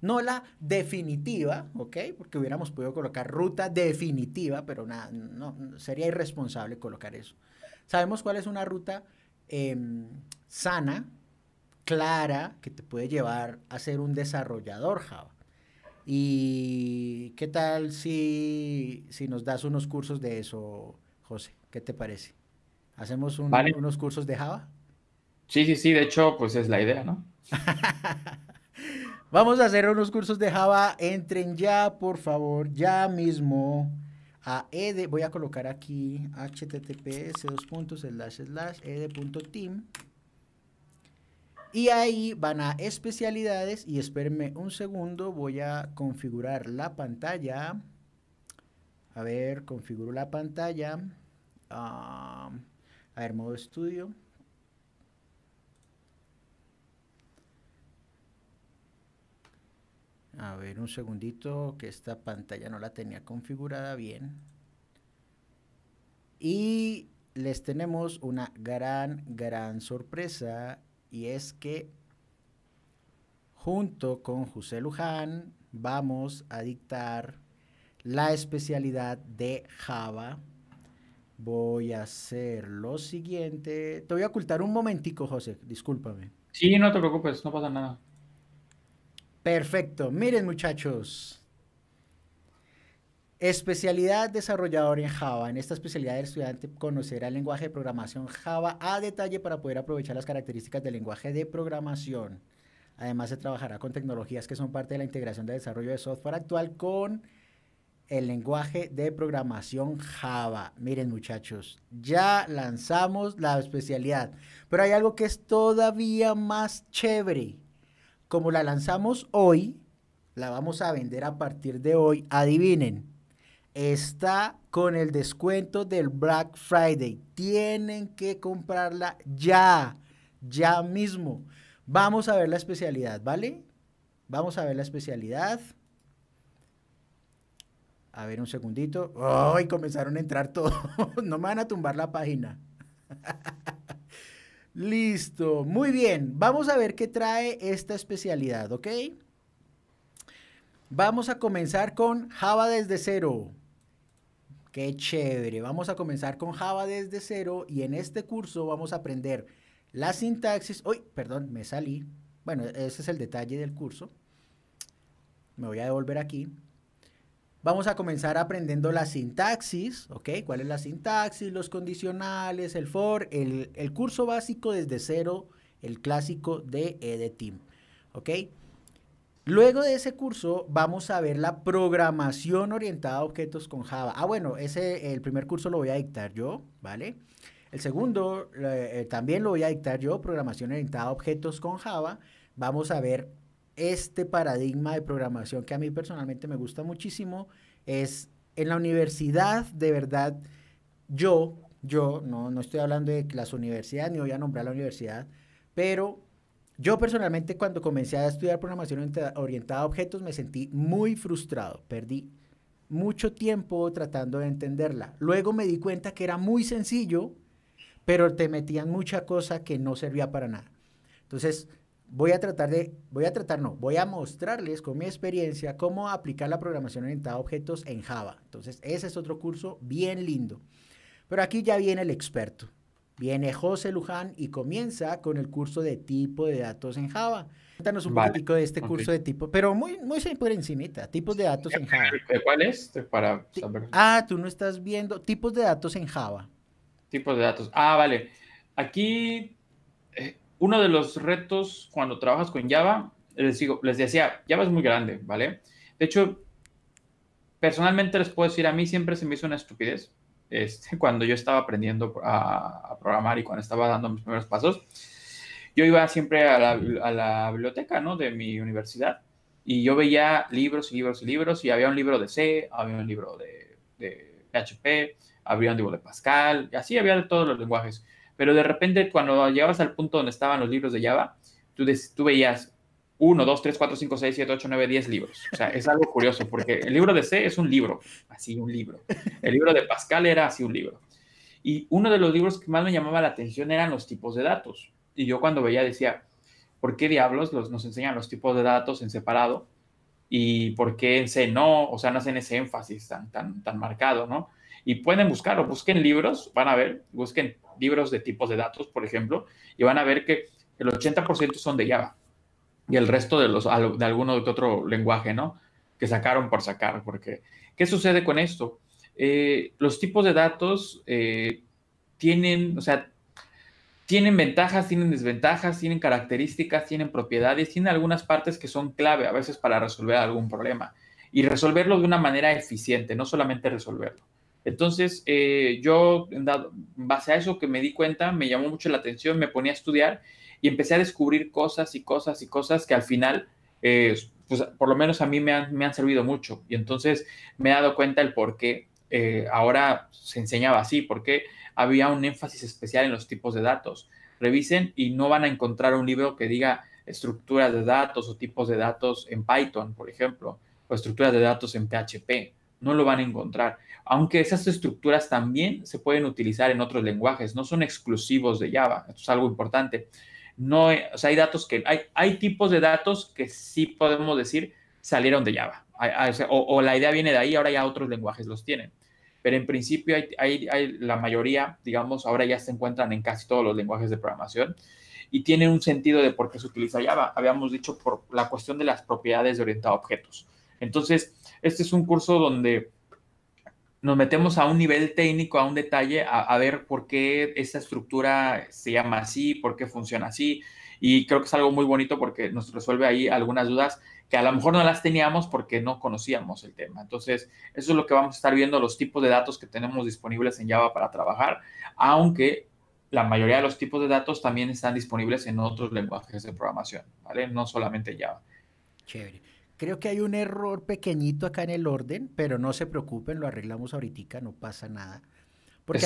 no la definitiva, ¿ok? Porque hubiéramos podido colocar ruta definitiva, pero no, sería irresponsable colocar eso. Sabemos cuál es una ruta em, sana, clara, que te puede llevar a ser un desarrollador Java. ¿Y qué tal si, nos das unos cursos de eso, José? ¿Qué te parece? ¿Hacemos unos cursos de Java? Sí, sí, sí, de hecho, pues es la idea, ¿no? Vamos a hacer unos cursos de Java. Entren ya, por favor, ya mismo a ed. Voy a colocar aquí https://ed.team. Y ahí van a especialidades y espérenme un segundo, voy a configurar la pantalla. A ver, configuro la pantalla. Ah, a ver, modo estudio. A ver, un segundito, que esta pantalla no la tenía configurada bien. Y les tenemos una gran, gran sorpresa y es que junto con José Luján vamos a dictar la especialidad de Java. Voy a hacer lo siguiente. Te voy a ocultar un momentico, José, discúlpame. Sí, no te preocupes, no pasa nada. Perfecto. Miren, muchachos. Especialidad desarrollador en Java. En esta especialidad el estudiante conocerá el lenguaje de programación Java a detalle para poder aprovechar las características del lenguaje de programación. Además se trabajará con tecnologías que son parte de la integración de desarrollo de software actual con el lenguaje de programación Java. Miren muchachos, ya lanzamos la especialidad, pero hay algo que es todavía más chévere. Como la lanzamos hoy, la vamos a vender a partir de hoy, adivinen está con el descuento del Black Friday. Tienen que comprarla ya, ya mismo. Vamos a ver la especialidad, ¿vale? Vamos a ver la especialidad. A ver un segundito. ¡Ay! comenzaron a entrar todos. no me van a tumbar la página. Listo. Muy bien. Vamos a ver qué trae esta especialidad, ¿ok? Vamos a comenzar con Java desde cero. Qué chévere. Vamos a comenzar con Java desde cero y en este curso vamos a aprender la sintaxis. Uy, perdón, me salí. Bueno, ese es el detalle del curso. Me voy a devolver aquí. Vamos a comenzar aprendiendo la sintaxis, ¿ok? ¿Cuál es la sintaxis? Los condicionales, el for, el, el curso básico desde cero, el clásico de EDTIM, eh, ¿ok? Luego de ese curso vamos a ver la programación orientada a objetos con Java. Ah, bueno, ese el primer curso lo voy a dictar yo, ¿vale? El segundo eh, también lo voy a dictar yo, programación orientada a objetos con Java. Vamos a ver este paradigma de programación que a mí personalmente me gusta muchísimo. Es en la universidad, de verdad, yo, yo, no, no estoy hablando de las universidades, ni voy a nombrar la universidad, pero yo personalmente cuando comencé a estudiar programación orientada a objetos me sentí muy frustrado, perdí mucho tiempo tratando de entenderla. Luego me di cuenta que era muy sencillo, pero te metían mucha cosa que no servía para nada. Entonces, voy a tratar de, voy a tratar, no, voy a mostrarles con mi experiencia cómo aplicar la programación orientada a objetos en Java. Entonces, ese es otro curso bien lindo. Pero aquí ya viene el experto. Viene José Luján y comienza con el curso de tipo de datos en Java. Cuéntanos un poquito de este curso de tipo, pero muy, muy por encimita, tipos de datos en Java. ¿Cuál es? Para Ah, tú no estás viendo tipos de datos en Java. Tipos de datos. Ah, vale. Aquí eh, uno de los retos cuando trabajas con Java, les, digo, les decía, Java es muy grande, ¿vale? De hecho, personalmente les puedo decir, a mí siempre se me hizo una estupidez este, cuando yo estaba aprendiendo a, programar y cuando estaba dando mis primeros pasos, yo iba siempre a la, biblioteca ¿no? de mi universidad y yo veía libros y libros y libros y había un libro de C, había un libro de, PHP, había un libro de Pascal, y así había de todos los lenguajes. Pero de repente cuando llegabas al punto donde estaban los libros de Java, tú, tú veías 1, 2, 3, 4, 5, 6, 7, 8, 9, 10 libros. O sea, es algo curioso, porque el libro de C es un libro, así un libro. El libro de Pascal era así un libro. Y uno de los libros que más me llamaba la atención eran los tipos de datos. Y yo cuando veía decía, ¿por qué diablos los, nos enseñan los tipos de datos en separado? ¿Y por qué en C no? O sea, no hacen ese énfasis tan, tan, tan marcado, ¿no? Y pueden buscarlo, busquen libros, van a ver, busquen libros de tipos de datos, por ejemplo, y van a ver que el 80% son de Java y el resto de los de alguno de otro lenguaje, ¿no? Que sacaron por sacar, porque ¿qué sucede con esto? Eh, los tipos de datos eh, tienen, o sea, tienen ventajas, tienen desventajas, tienen características, tienen propiedades, tienen algunas partes que son clave a veces para resolver algún problema y resolverlo de una manera eficiente, no solamente resolverlo. Entonces, eh, yo, en base a eso que me di cuenta, me llamó mucho la atención, me ponía a estudiar y empecé a descubrir cosas y cosas y cosas que al final, eh, pues por lo menos a mí me han, servido mucho. Y entonces me he dado cuenta el por qué eh, ahora se enseñaba así, porque había un énfasis especial en los tipos de datos. Revisen y no van a encontrar un libro que diga estructuras de datos o tipos de datos en Python, por ejemplo, o estructuras de datos en PHP. No lo van a encontrar. Aunque esas estructuras también se pueden utilizar en otros lenguajes, no son exclusivos de Java. Esto es algo importante. No, eh, o sea, hay datos que, hay, hay tipos de datos que sí podemos decir salieron de Java. O, la idea viene de ahí, ahora ya otros lenguajes los tienen. Pero en principio hay, la mayoría, digamos, ahora ya se encuentran en casi todos los lenguajes de programación y tienen un sentido de por qué se utiliza Java. Habíamos dicho por la cuestión de las propiedades de orientado a objetos. Entonces, este es un curso donde nos metemos a un nivel técnico, a un detalle, a, ver por qué esta estructura se llama así, por qué funciona así. Y creo que es algo muy bonito porque nos resuelve ahí algunas dudas que a lo mejor no las teníamos porque no conocíamos el tema. Entonces, eso es lo que vamos a estar viendo, los tipos de datos que tenemos disponibles en Java para trabajar, aunque la mayoría de los tipos de datos también están disponibles en otros lenguajes de programación, ¿vale? No solamente Java. Chévere. Creo que hay un error pequeñito acá en el orden, pero no se preocupen, lo arreglamos ahorita, no pasa nada. Porque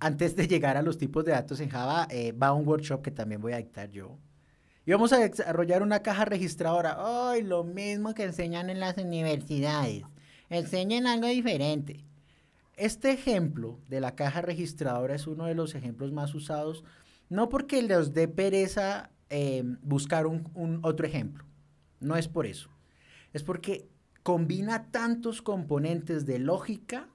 antes, de llegar a los tipos de datos en Java, eh, va un workshop que también voy a dictar yo. Y vamos a desarrollar una caja registradora. ¡Ay, lo mismo que enseñan en las universidades! Enseñen algo diferente. Este ejemplo de la caja registradora es uno de los ejemplos más usados, no porque les dé pereza eh, buscar un otro ejemplo, no es por eso es porque combina tantos componentes de lógica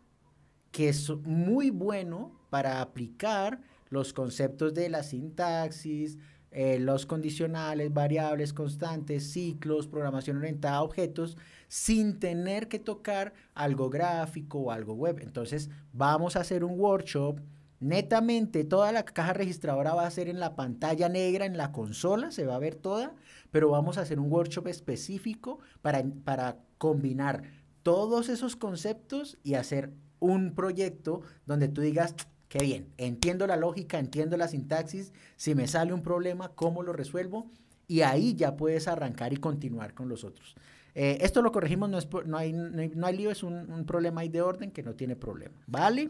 que es muy bueno para aplicar los conceptos de la sintaxis, eh, los condicionales, variables, constantes, ciclos, programación orientada a objetos, sin tener que tocar algo gráfico o algo web. Entonces, vamos a hacer un workshop. Netamente, toda la caja registradora va a ser en la pantalla negra, en la consola, se va a ver toda pero vamos a hacer un workshop específico para, para combinar todos esos conceptos y hacer un proyecto donde tú digas, qué bien, entiendo la lógica, entiendo la sintaxis, si me sale un problema, ¿cómo lo resuelvo? Y ahí ya puedes arrancar y continuar con los otros. Eh, esto lo corregimos, no, hay, no, hay, lío, es un, problema ahí de orden que no tiene problema, ¿vale?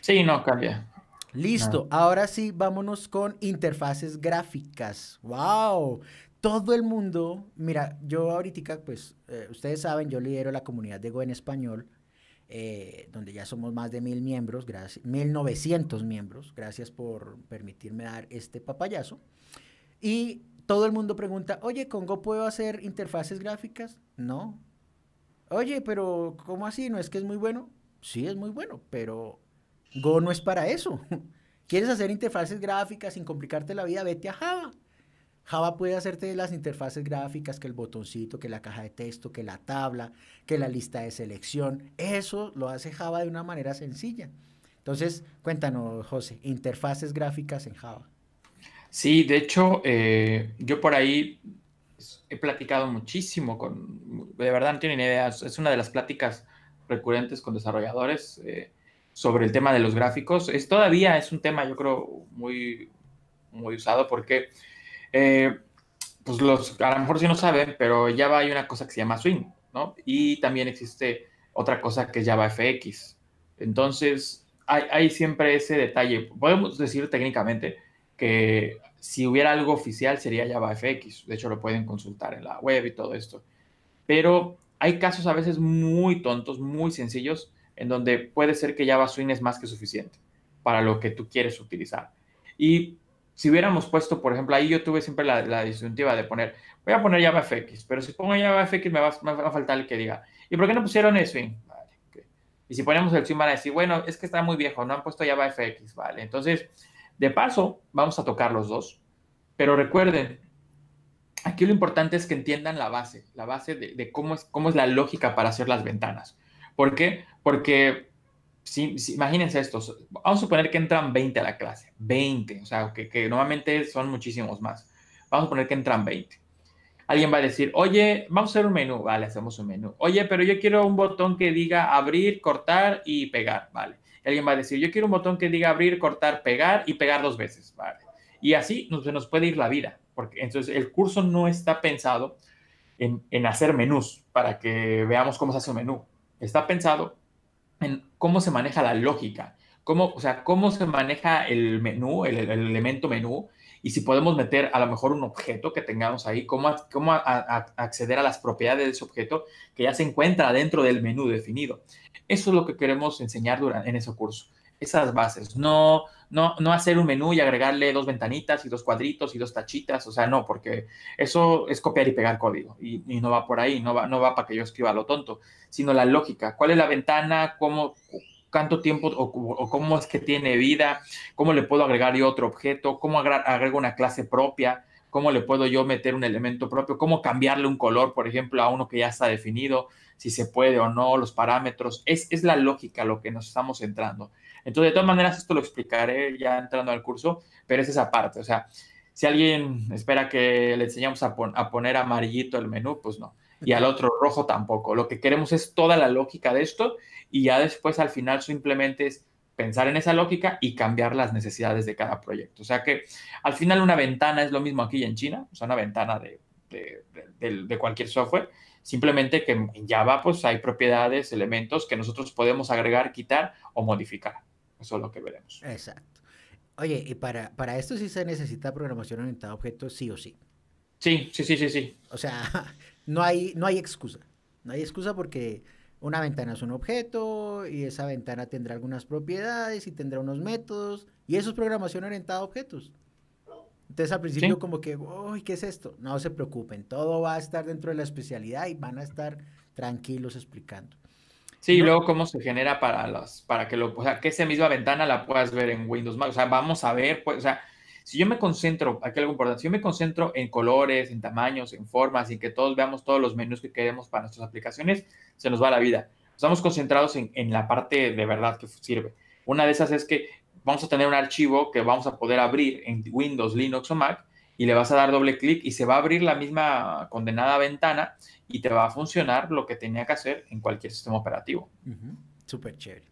Sí, no cambia. Listo, ahora sí, vámonos con interfaces gráficas. ¡Wow! todo el mundo, mira, yo ahorita, pues eh, ustedes saben, yo lidero la comunidad de Go en español, eh, donde ya somos más de mil miembros, gracias, 1900 miembros, gracias por permitirme dar este papayazo. Y todo el mundo pregunta, oye, ¿con Go puedo hacer interfaces gráficas? No. Oye, pero ¿cómo así? ¿No es que es muy bueno? Sí, es muy bueno, pero Go no es para eso. ¿Quieres hacer interfaces gráficas sin complicarte la vida? Vete a Java. Java puede hacerte las interfaces gráficas, que el botoncito, que la caja de texto, que la tabla, que la lista de selección. Eso lo hace Java de una manera sencilla. Entonces, cuéntanos, José, interfaces gráficas en Java. Sí, de hecho, eh, yo por ahí he platicado muchísimo con, de verdad no tienen idea, es una de las pláticas recurrentes con desarrolladores eh, sobre el tema de los gráficos. Es, todavía es un tema, yo creo, muy, muy usado porque eh, pues los, a lo mejor si no saben, pero Java hay una cosa que se llama Swing, ¿no? Y también existe otra cosa que es Java FX. Entonces, hay, siempre ese detalle. Podemos decir técnicamente que si hubiera algo oficial sería Java FX. De hecho, lo pueden consultar en la web y todo esto. Pero hay casos a veces muy tontos, muy sencillos, en donde puede ser que Java Swing es más que suficiente para lo que tú quieres utilizar. Y si hubiéramos puesto, por ejemplo, ahí yo tuve siempre la, la disyuntiva de poner, voy a poner JavaFX, pero si pongo JavaFX me va, me va a faltar el que diga, ¿y por qué no pusieron eso Y si ponemos el swing van a decir, bueno, es que está muy viejo, no han puesto JavaFX, vale. Entonces, de paso, vamos a tocar los dos, pero recuerden, aquí lo importante es que entiendan la base, la base de, cómo, es, cómo es la lógica para hacer las ventanas. ¿Por qué? Porque imagínense esto, vamos a suponer que entran 20 a la clase, 20, o sea, que, normalmente son muchísimos más. Vamos a poner que entran 20. Alguien va a decir, oye, vamos a hacer un menú, vale, hacemos un menú. Oye, pero yo quiero un botón que diga abrir, cortar y pegar, vale. Alguien va a decir, yo quiero un botón que diga abrir, cortar, pegar y pegar dos veces, vale. Y así nos, nos puede ir la vida, porque entonces el curso no está pensado en, en hacer menús para que veamos cómo se hace un menú. Está pensado en cómo se maneja la lógica, cómo, o sea, cómo se maneja el menú, el, elemento menú, y si podemos meter a lo mejor un objeto que tengamos ahí, cómo, acceder a las propiedades de ese objeto que ya se encuentra dentro del menú definido. Eso es lo que queremos enseñar durante, en ese curso esas bases, no, no, no hacer un menú y agregarle dos ventanitas y dos cuadritos y dos tachitas, o sea, no, porque eso es copiar y pegar código y, no va por ahí, no va, no va para que yo escriba lo tonto, sino la lógica, cuál es la ventana, cómo, cuánto tiempo o, cómo es que tiene vida, cómo le puedo agregar yo otro objeto, cómo agrego una clase propia, cómo le puedo yo meter un elemento propio, cómo cambiarle un color, por ejemplo, a uno que ya está definido, si se puede o no, los parámetros. Es, la lógica lo que nos estamos centrando. Entonces, de todas maneras, esto lo explicaré ya entrando al curso, pero es esa parte. O sea, si alguien espera que le enseñamos a, poner amarillito el menú, pues no. Y al otro rojo tampoco. Lo que queremos es toda la lógica de esto y ya después al final simplemente es pensar en esa lógica y cambiar las necesidades de cada proyecto. O sea que al final una ventana es lo mismo aquí en China, o sea, una ventana de, de cualquier software, simplemente que en Java pues hay propiedades, elementos que nosotros podemos agregar, quitar o modificar. Eso es lo que veremos. Exacto. Oye, y para, para esto sí se necesita programación orientada a objetos, sí o sí. Sí, sí, sí, sí, sí. O sea, no hay, no hay excusa. No hay excusa porque una ventana es un objeto y esa ventana tendrá algunas propiedades y tendrá unos métodos y eso es programación orientada a objetos. Entonces al principio como que, uy, ¿qué es esto? No se preocupen, todo va a estar dentro de la especialidad y van a estar tranquilos explicando. Sí, y luego cómo se genera para las, para que lo, que esa misma ventana la puedas ver en Windows Mac. O sea, vamos a ver, pues, si yo me concentro, aquí algo importante, si yo me concentro en colores, en tamaños, en formas, y que todos veamos todos los menús que queremos para nuestras aplicaciones, se nos va la vida. Estamos concentrados en la parte de verdad que sirve. Una de esas es que vamos a tener un archivo que vamos a poder abrir en Windows, Linux o Mac y le vas a dar doble clic y se va a abrir la misma condenada ventana y te va a funcionar lo que tenía que hacer en cualquier sistema operativo. Súper chévere.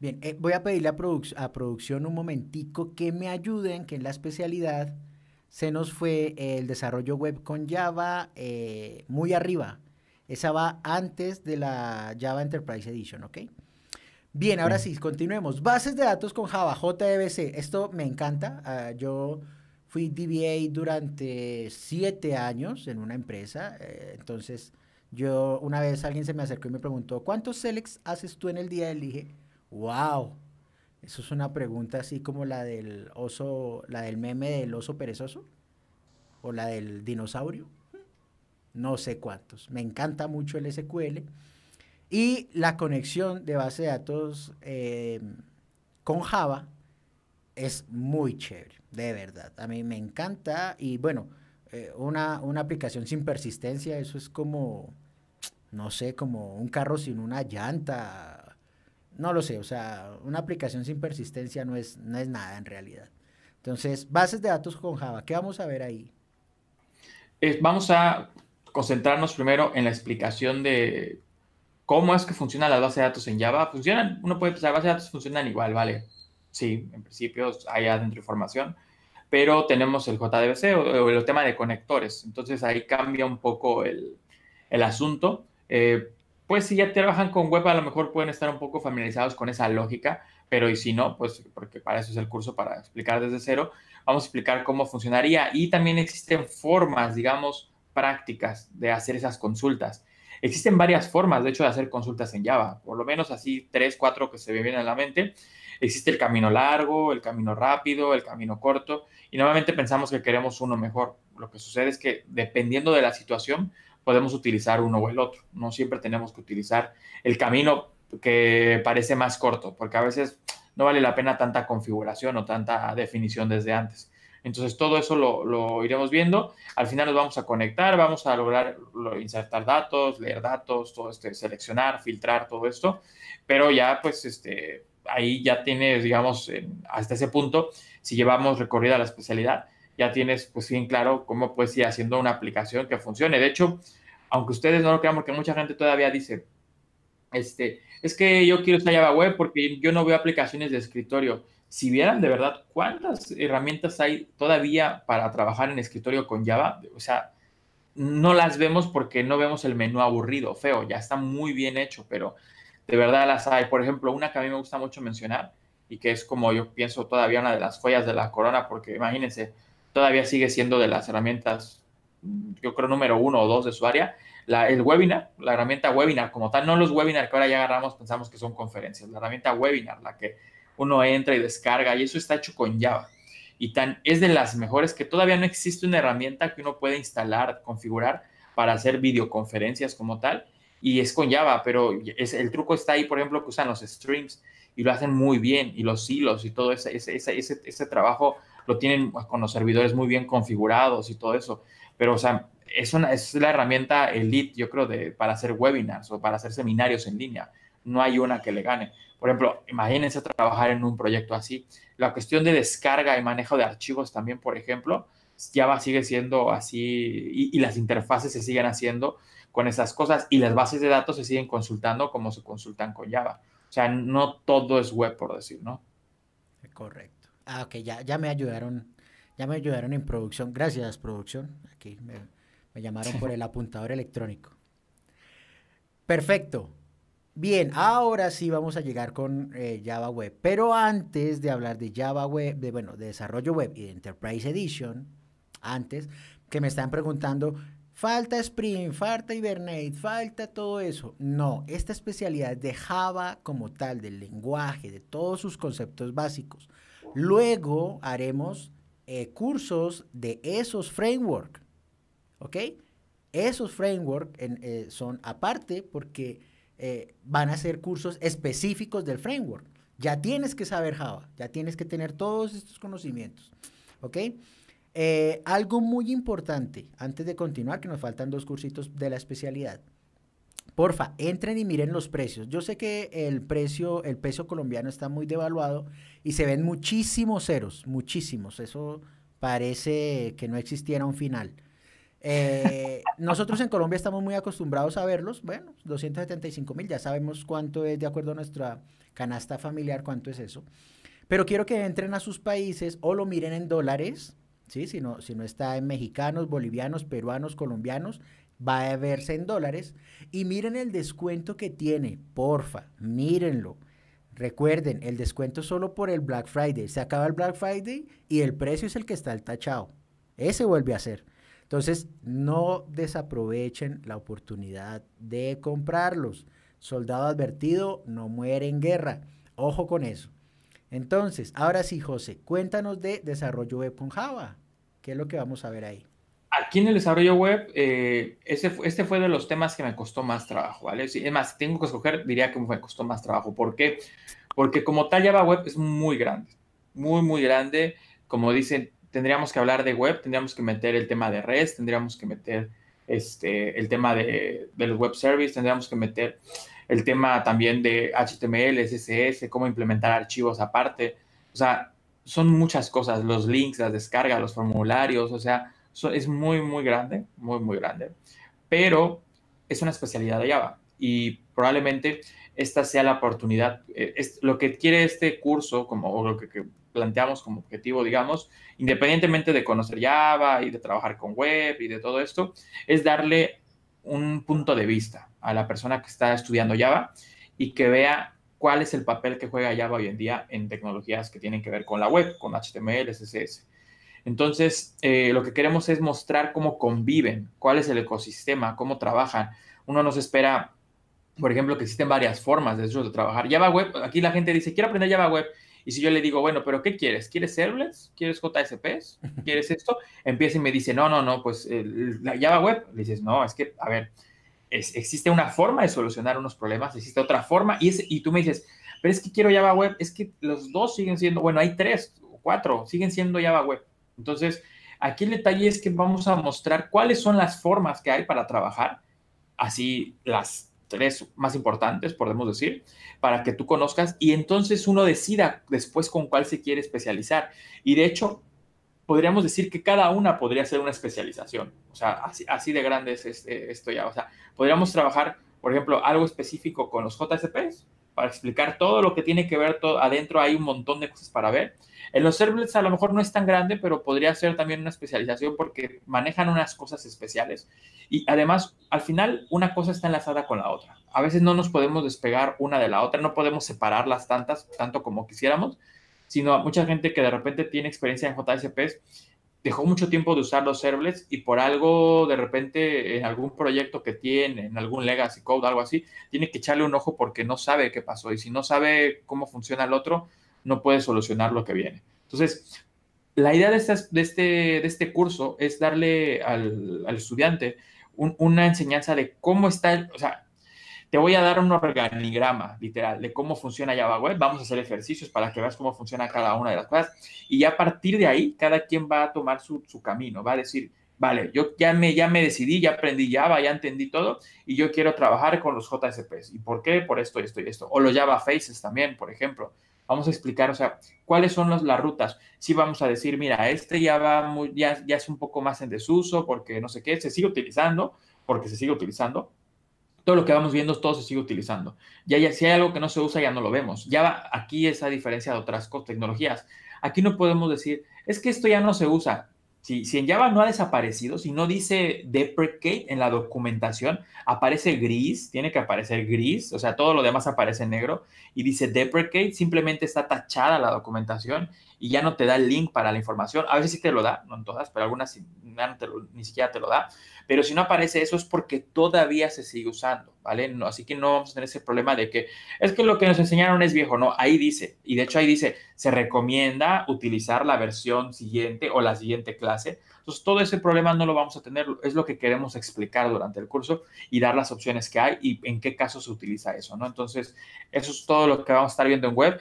Bien, eh, voy a pedirle a, producción un momentico que me ayuden, que en la especialidad se nos fue el desarrollo web con Java eh, muy arriba. Esa va antes de la Java Enterprise Edition, ¿ok? Bien, ahora sí, continuemos. Bases de datos con Java, JDBC. E Esto me encanta. Ah, yo Fui DBA durante siete años en una empresa. Eh, entonces, yo una vez alguien se me acercó y me preguntó, ¿cuántos Selex haces tú en el día? Y dije, wow, eso es una pregunta así como la del oso, la del meme del oso perezoso o la del dinosaurio. No sé cuántos. Me encanta mucho el SQL. Y la conexión de base de datos eh, con Java es muy chévere, de verdad. A mí me encanta y bueno, eh, una, aplicación sin persistencia, eso es como, no sé, como un carro sin una llanta. No lo sé, o sea, una aplicación sin persistencia no es, no es nada en realidad. Entonces, bases de datos con Java, ¿qué vamos a ver ahí? vamos a concentrarnos primero en la explicación de cómo es que funciona las bases de datos en Java. Funcionan, uno puede pensar, bases de datos funcionan igual, ¿vale? sí, en principio hay adentro información, pero tenemos el JDBC o, el tema de conectores, entonces ahí cambia un poco el, asunto. Eh, pues si ya trabajan con web, a lo mejor pueden estar un poco familiarizados con esa lógica, pero y si no, pues porque para eso es el curso, para explicar desde cero, vamos a explicar cómo funcionaría. Y también existen formas, digamos, prácticas de hacer esas consultas. Existen varias formas, de hecho, de hacer consultas en Java, por lo menos así tres, cuatro que se me vienen a la mente existe el camino largo, el camino rápido, el camino corto, y nuevamente pensamos que queremos uno mejor. Lo que sucede es que dependiendo de la situación, podemos utilizar uno o el otro. No siempre tenemos que utilizar el camino que parece más corto, porque a veces no vale la pena tanta configuración o tanta definición desde antes. Entonces todo eso lo, iremos viendo. Al final nos vamos a conectar, vamos a lograr insertar datos, leer datos, todo este, seleccionar, filtrar todo esto. Pero ya pues este, ahí ya tienes, digamos, hasta ese punto, si llevamos recorrida la especialidad, ya tienes pues bien claro cómo puedes ir haciendo una aplicación que funcione. De hecho, aunque ustedes no lo crean, porque mucha gente todavía dice, este, es que yo quiero esta Java web porque yo no veo aplicaciones de escritorio. Si vieran de verdad cuántas herramientas hay todavía para trabajar en escritorio con Java, o sea, no las vemos porque no vemos el menú aburrido, feo, ya está muy bien hecho, pero de verdad las hay. Por ejemplo, una que a mí me gusta mucho mencionar y que es como yo pienso todavía una de las joyas de la corona, porque imagínense, todavía sigue siendo de las herramientas, mm, yo creo, número uno o dos de su área. La, el webinar, la herramienta webinar como tal, no los webinars que ahora ya agarramos, pensamos que son conferencias, la herramienta webinar, la que uno entra y descarga, y eso está hecho con Java. Y tan, es de las mejores que todavía no existe una herramienta que uno puede instalar, configurar para hacer videoconferencias como tal y es con Java, pero es, el truco está ahí, por ejemplo, que usan los streams y lo hacen muy bien y los hilos y todo ese, ese, ese, ese trabajo lo tienen con los servidores muy bien configurados y todo eso. Pero, o sea, es, una, es la herramienta elite, yo creo, de, para hacer webinars o para hacer seminarios en línea. No hay una que le gane. Por ejemplo, imagínense trabajar en un proyecto así. La cuestión de descarga y manejo de archivos también, por ejemplo, Java sigue siendo así y las interfaces se siguen haciendo con esas cosas y las bases de datos se siguen consultando como se consultan con Java. O sea, no todo es web, por decir, ¿no? Correcto. Ah, ok, ya, ya me ayudaron, ya me ayudaron en producción. Gracias, producción. Aquí me, llamaron por el apuntador electrónico. Perfecto. Bien, ahora sí vamos a llegar con eh, Java Web. Pero antes de hablar de Java Web, de, bueno, de desarrollo web y de Enterprise Edition, antes, que me están preguntando Falta Spring, falta Hibernate, falta todo eso. No, esta especialidad de Java como tal, del lenguaje, de todos sus conceptos básicos. Luego haremos eh, cursos de esos framework, ¿ok? Esos framework eh, son aparte porque eh, van a ser cursos específicos del framework. Ya tienes que saber Java, ya tienes que tener todos estos conocimientos, ¿ok? Eh, algo muy importante, antes de continuar, que nos faltan dos cursitos de la especialidad. Porfa, entren y miren los precios. Yo sé que el precio, el peso colombiano está muy devaluado y se ven muchísimos ceros, muchísimos. Eso parece que no existiera un final. Eh, nosotros en Colombia estamos muy acostumbrados a verlos. Bueno, 275 mil, ya sabemos cuánto es de acuerdo a nuestra canasta familiar, cuánto es eso. Pero quiero que entren a sus países o lo miren en dólares ¿sí? si, no, está en mexicanos, bolivianos, peruanos, colombianos, va a verse en dólares. Y miren el descuento que tiene, porfa, mírenlo. Recuerden, el descuento solo por el Black Friday. Se acaba el Black Friday y el precio es el que está el tachado. Ese vuelve a ser. Entonces, no desaprovechen la oportunidad de comprarlos. Soldado advertido no muere en guerra. Ojo con eso. Entonces, ahora sí, José, cuéntanos de desarrollo de Java. ¿Qué es lo que vamos a ver ahí? Aquí en el desarrollo web, eh, este fue de los temas que me costó más trabajo, ¿vale? es más, tengo que escoger, diría que me costó más trabajo. ¿Por qué? Porque como tal Java Web es muy grande, muy, muy grande. Como dicen, tendríamos que hablar de web, tendríamos que meter el tema de redes, tendríamos que meter este, el tema de, del web service, tendríamos que meter el tema también de HTML, CSS, cómo implementar archivos aparte. O sea, son muchas cosas, los links, las descargas, los formularios, o sea, es muy, muy grande, muy, muy grande, pero es una especialidad de Java y probablemente esta sea la oportunidad. Eh, es lo que quiere este curso, como o lo que, planteamos como objetivo, digamos, independientemente de conocer Java y de trabajar con web y de todo esto, es darle un punto de vista a la persona que está estudiando Java y que vea cuál es el papel que juega Java hoy en día en tecnologías que tienen que ver con la web, con HTML, CSS. Entonces, eh, lo que queremos es mostrar cómo conviven, cuál es el ecosistema, cómo trabajan. Uno nos espera, por ejemplo, que existen varias formas de, eso de trabajar. Java Web, aquí la gente dice, quiero aprender Java Web. Y si yo le digo, bueno, pero ¿qué quieres? ¿Quieres servlets? ¿Quieres JSPs? ¿Quieres esto? Empieza y me dice, no, no, no, pues la Java Web. Le dices, no, es que, a ver, existe una forma de solucionar unos problemas, existe otra forma, y, y tú me dices, pero es que quiero Java Web, es que los dos siguen siendo, bueno, hay tres o cuatro, siguen siendo Java Web. Entonces, aquí el detalle es que vamos a mostrar cuáles son las formas que hay para trabajar, así las tres más importantes, podemos decir, para que tú conozcas y entonces uno decida después con cuál se quiere especializar. Y de hecho, podríamos decir que cada una podría ser una especialización. O sea, así, de grande es este, esto ya. O sea, podríamos trabajar, por ejemplo, algo específico con los JSPs para explicar todo lo que tiene que ver todo, adentro. Hay un montón de cosas para ver. En los servlets a lo mejor no es tan grande, pero podría ser también una especialización porque manejan unas cosas especiales. Y además, al final, una cosa está enlazada con la otra. A veces no nos podemos despegar una de la otra, no podemos separarlas tantas, tanto como quisiéramos, sino a mucha gente que de repente tiene experiencia en JSPs, dejó mucho tiempo de usar los servlets y por algo de repente en algún proyecto que tiene, en algún legacy code, algo así, tiene que echarle un ojo porque no sabe qué pasó y si no sabe cómo funciona el otro, no puede solucionar lo que viene. Entonces, la idea de, este, de este, este curso es darle al, estudiante una enseñanza de cómo está, el... Te voy a dar un organigrama literal de cómo funciona Java Web. Vamos a hacer ejercicios para que veas cómo funciona cada una de las cosas. Y ya a partir de ahí, cada quien va a tomar su, camino, va a decir, vale, yo ya me, ya me decidí, ya aprendí Java, ya entendí todo y yo quiero trabajar con los JSPs. ¿Y por qué? Por esto, esto y esto. O los Java Faces también, por ejemplo. Vamos a explicar, o sea, cuáles son las rutas. Si vamos a decir, mira, este ya, ya, ya es un poco más en desuso porque no sé qué, se sigue utilizando, porque se sigue utilizando, lo que vamos viendo, todo se sigue utilizando. Ya, ya si hay algo que no se usa, ya no lo vemos. Ya va, aquí esa diferencia de otras tecnologías. Aquí no podemos decir, es que esto ya no se usa. Si, en Java no ha desaparecido, si no dice deprecate en la documentación, aparece gris, tiene que aparecer gris, o sea, todo lo demás aparece negro y dice deprecate, simplemente está tachada la documentación y ya no te da el link para la información. A veces sí te lo da, no en todas, pero algunas ni siquiera te lo da. Pero si no aparece eso es porque todavía se sigue usando, ¿vale? así que no vamos a tener ese problema de que es que lo que nos enseñaron es viejo, no, ahí dice, y de hecho ahí dice, se recomienda utilizar la versión siguiente o la siguiente clase. Entonces todo ese problema no lo vamos a tener, es lo que queremos explicar durante el curso y dar las opciones que hay y en qué caso se utiliza eso, ¿no? Entonces, eso es todo lo que vamos a estar viendo en web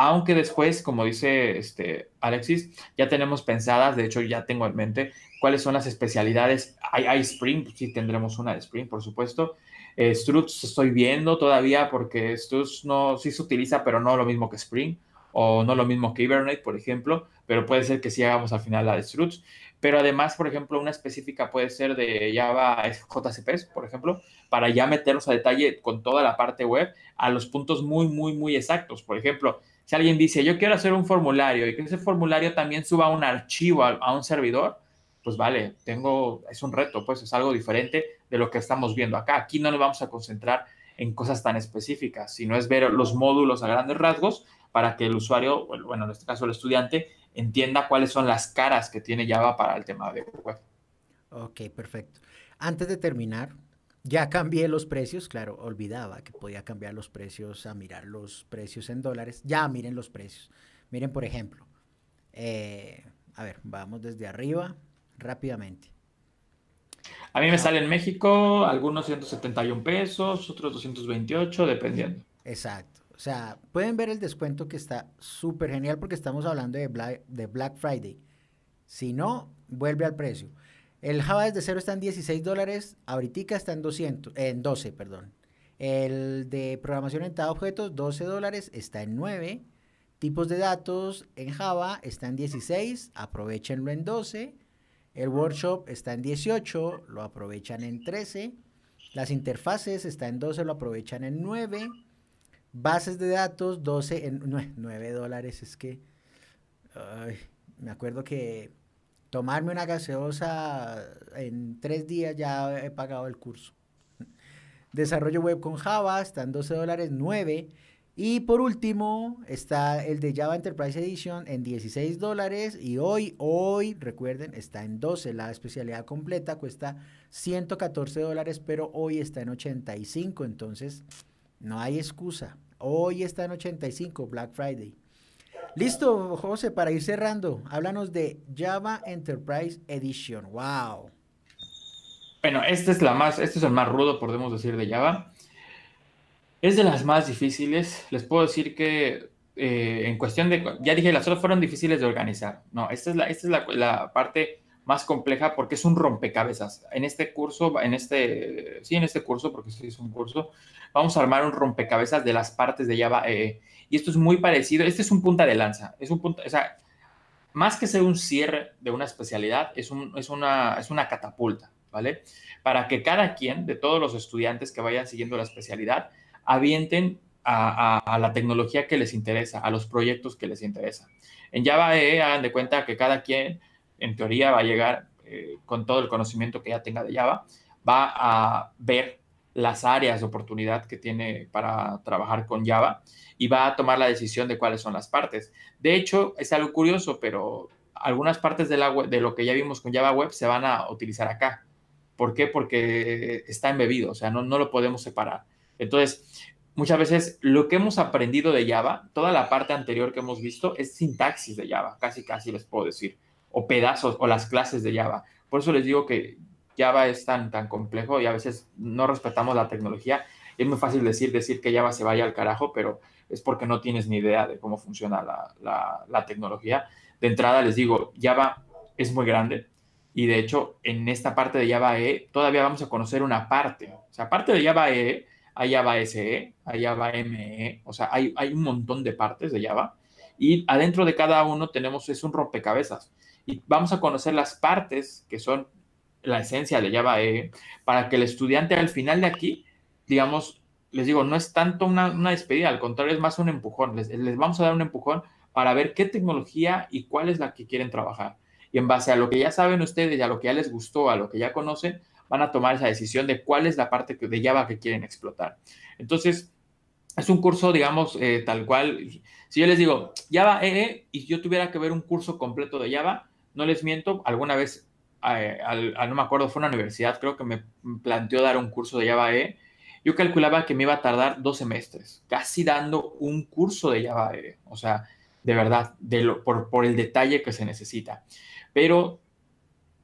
aunque después, como dice este, Alexis, ya tenemos pensadas, de hecho ya tengo en mente cuáles son las especialidades. Hay, Spring, pues, sí tendremos una de Spring, por supuesto. Eh, Struts estoy viendo todavía porque Struts no, sí se utiliza, pero no lo mismo que Spring o no lo mismo que Hibernate, por ejemplo, pero puede ser que sí hagamos al final la de Struts. Pero además, por ejemplo, una específica puede ser de Java JCPs, por ejemplo, para ya meternos a detalle con toda la parte web a los puntos muy, muy, muy exactos. Por ejemplo, si alguien dice, yo quiero hacer un formulario y que ese formulario también suba un archivo a, un servidor, pues vale, tengo, es un reto, pues es algo diferente de lo que estamos viendo acá. Aquí no nos vamos a concentrar en cosas tan específicas, sino es ver los módulos a grandes rasgos para que el usuario, bueno, en este caso el estudiante, entienda cuáles son las caras que tiene Java para el tema de web. Ok, perfecto. Antes de terminar, ya cambié los precios, claro, olvidaba que podía cambiar los precios a mirar los precios en dólares. Ya miren los precios. Miren, por ejemplo, eh, a ver, vamos desde arriba rápidamente. A mí me sale en México algunos 171 pesos, otros 228, dependiendo. Exacto. O sea, pueden ver el descuento que está súper genial porque estamos hablando de Black, de Black Friday. Si no, vuelve al precio. El Java desde cero está en 16 dólares, está en, 200, 12, perdón. El de programación en a objetos, 12 dólares, está en 9. Tipos de datos en Java está en 16, aprovechenlo en 12. El workshop está en 18, lo aprovechan en 13. Las interfaces está en 12, lo aprovechan en 9. Bases de datos, 12 en 9, dólares. Es que me acuerdo que tomarme una gaseosa en tres días ya he pagado el curso. Desarrollo web con Java está en 12 dólares 9. Y por último está el de Java Enterprise Edition en 16 dólares y hoy, hoy, recuerden, está en 12. La especialidad completa cuesta 114 dólares, pero hoy está en 85, entonces no hay excusa. Hoy está en 85, Black Friday. Listo, José, para ir cerrando, háblanos de Java Enterprise Edition. ¡Wow! Bueno, esta es la más, este es el más rudo, podemos decir, de Java. Es de las más difíciles. Les puedo decir que eh, en cuestión de, ya dije, las otras fueron difíciles de organizar. No, esta es la, esta es la, la parte más compleja porque es un rompecabezas. En este curso, en este, sí, en este curso, porque sí es un curso, vamos a armar un rompecabezas de las partes de Java. EE. Eh, y esto es muy parecido, este es un punta de lanza, es un punto, o sea, más que ser un cierre de una especialidad, es, es, una, es una catapulta, ¿vale? Para que cada quien, de todos los estudiantes que vayan siguiendo la especialidad, avienten a, a, la tecnología que les interesa, a los proyectos que les interesa. En Java EE, hagan de cuenta que cada quien en teoría va a llegar eh, con todo el conocimiento que ya tenga de Java, va a ver las áreas de oportunidad que tiene para trabajar con Java y va a tomar la decisión de cuáles son las partes. De hecho, es algo curioso, pero algunas partes de, de lo que ya vimos con Java Web se van a utilizar acá. ¿Por qué? Porque está embebido, o sea, no, no lo podemos separar. Entonces, muchas veces lo que hemos aprendido de Java, toda la parte anterior que hemos visto es sintaxis de Java, casi casi les puedo decir o pedazos o las clases de Java. Por eso les digo que Java es tan, tan complejo y a veces no respetamos la tecnología. Es muy fácil decir, decir que Java se vaya al carajo, pero es porque no tienes ni idea de cómo funciona la, la, tecnología. De entrada les digo, Java es muy grande y de hecho en esta parte de Java E, todavía vamos a conocer una parte. O sea, aparte de Java E, hay Java SE, hay Java ME, o sea, hay, hay un montón de partes de Java y adentro de cada uno tenemos, es un rompecabezas y vamos a conocer las partes que son la esencia de Java EE para que el estudiante al final de aquí, digamos, les digo, no es tanto una, despedida, al contrario, es más un empujón. Les, vamos a dar un empujón para ver qué tecnología y cuál es la que quieren trabajar. Y en base a lo que ya saben ustedes, a lo que ya les gustó, a lo que ya conocen, van a tomar esa decisión de cuál es la parte de Java que quieren explotar. Entonces, es un curso, digamos, eh, tal cual. Si yo les digo Java EE y yo tuviera que ver un curso completo de Java, no les miento, alguna vez, eh, no me acuerdo, fue una universidad, creo que me planteó dar un curso de Java E. Yo calculaba que me iba a tardar dos semestres, casi dando un curso de Java E. O sea, de verdad, de por, el detalle que se necesita. Pero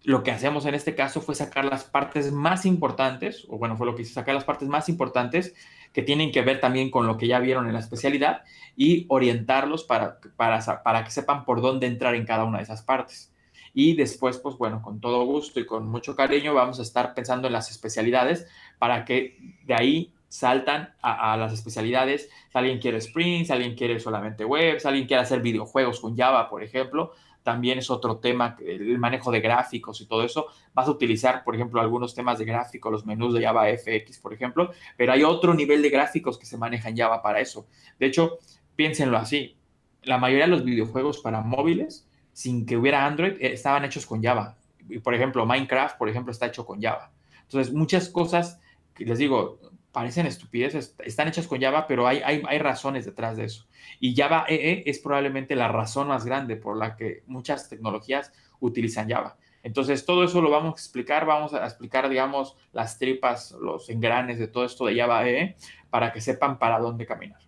lo que hacemos en este caso fue sacar las partes más importantes, o bueno, fue lo que hice, sacar las partes más importantes que tienen que ver también con lo que ya vieron en la especialidad y orientarlos para que sepan por dónde entrar en cada una de esas partes y después, pues bueno, con todo gusto y con mucho cariño vamos a estar pensando en las especialidades para que de ahí saltan a, las especialidades. Si alguien quiere sprints, si alguien quiere solamente web, si alguien quiere hacer videojuegos con Java, por ejemplo, también es otro tema, el manejo de gráficos y todo eso. Vas a utilizar, por ejemplo, algunos temas de gráfico, los menús de Java FX, por ejemplo, pero hay otro nivel de gráficos que se maneja en Java para eso. De hecho, piénsenlo así. La mayoría de los videojuegos para móviles sin que hubiera Android, eh, estaban hechos con Java. y Por ejemplo, Minecraft, por ejemplo, está hecho con Java. Entonces, muchas cosas, les digo, parecen estupideces, están hechas con Java, pero hay, hay, hay, razones detrás de eso. Y Java EE e es probablemente la razón más grande por la que muchas tecnologías utilizan Java. Entonces, todo eso lo vamos a explicar, vamos a explicar, digamos, las tripas, los engranes de todo esto de Java EE, e, para que sepan para dónde caminar.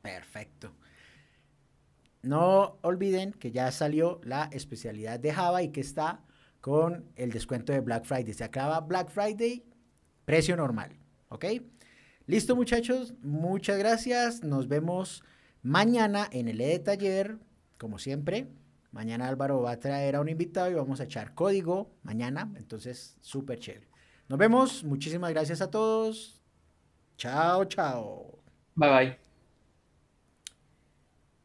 Perfecto no olviden que ya salió la especialidad de Java y que está con el descuento de Black Friday. Se acaba Black Friday, precio normal, ¿ok? Listo muchachos, muchas gracias. Nos vemos mañana en el E Taller, como siempre. Mañana Álvaro va a traer a un invitado y vamos a echar código mañana, entonces súper chévere. Nos vemos, muchísimas gracias a todos. Chao, chao. Bye bye.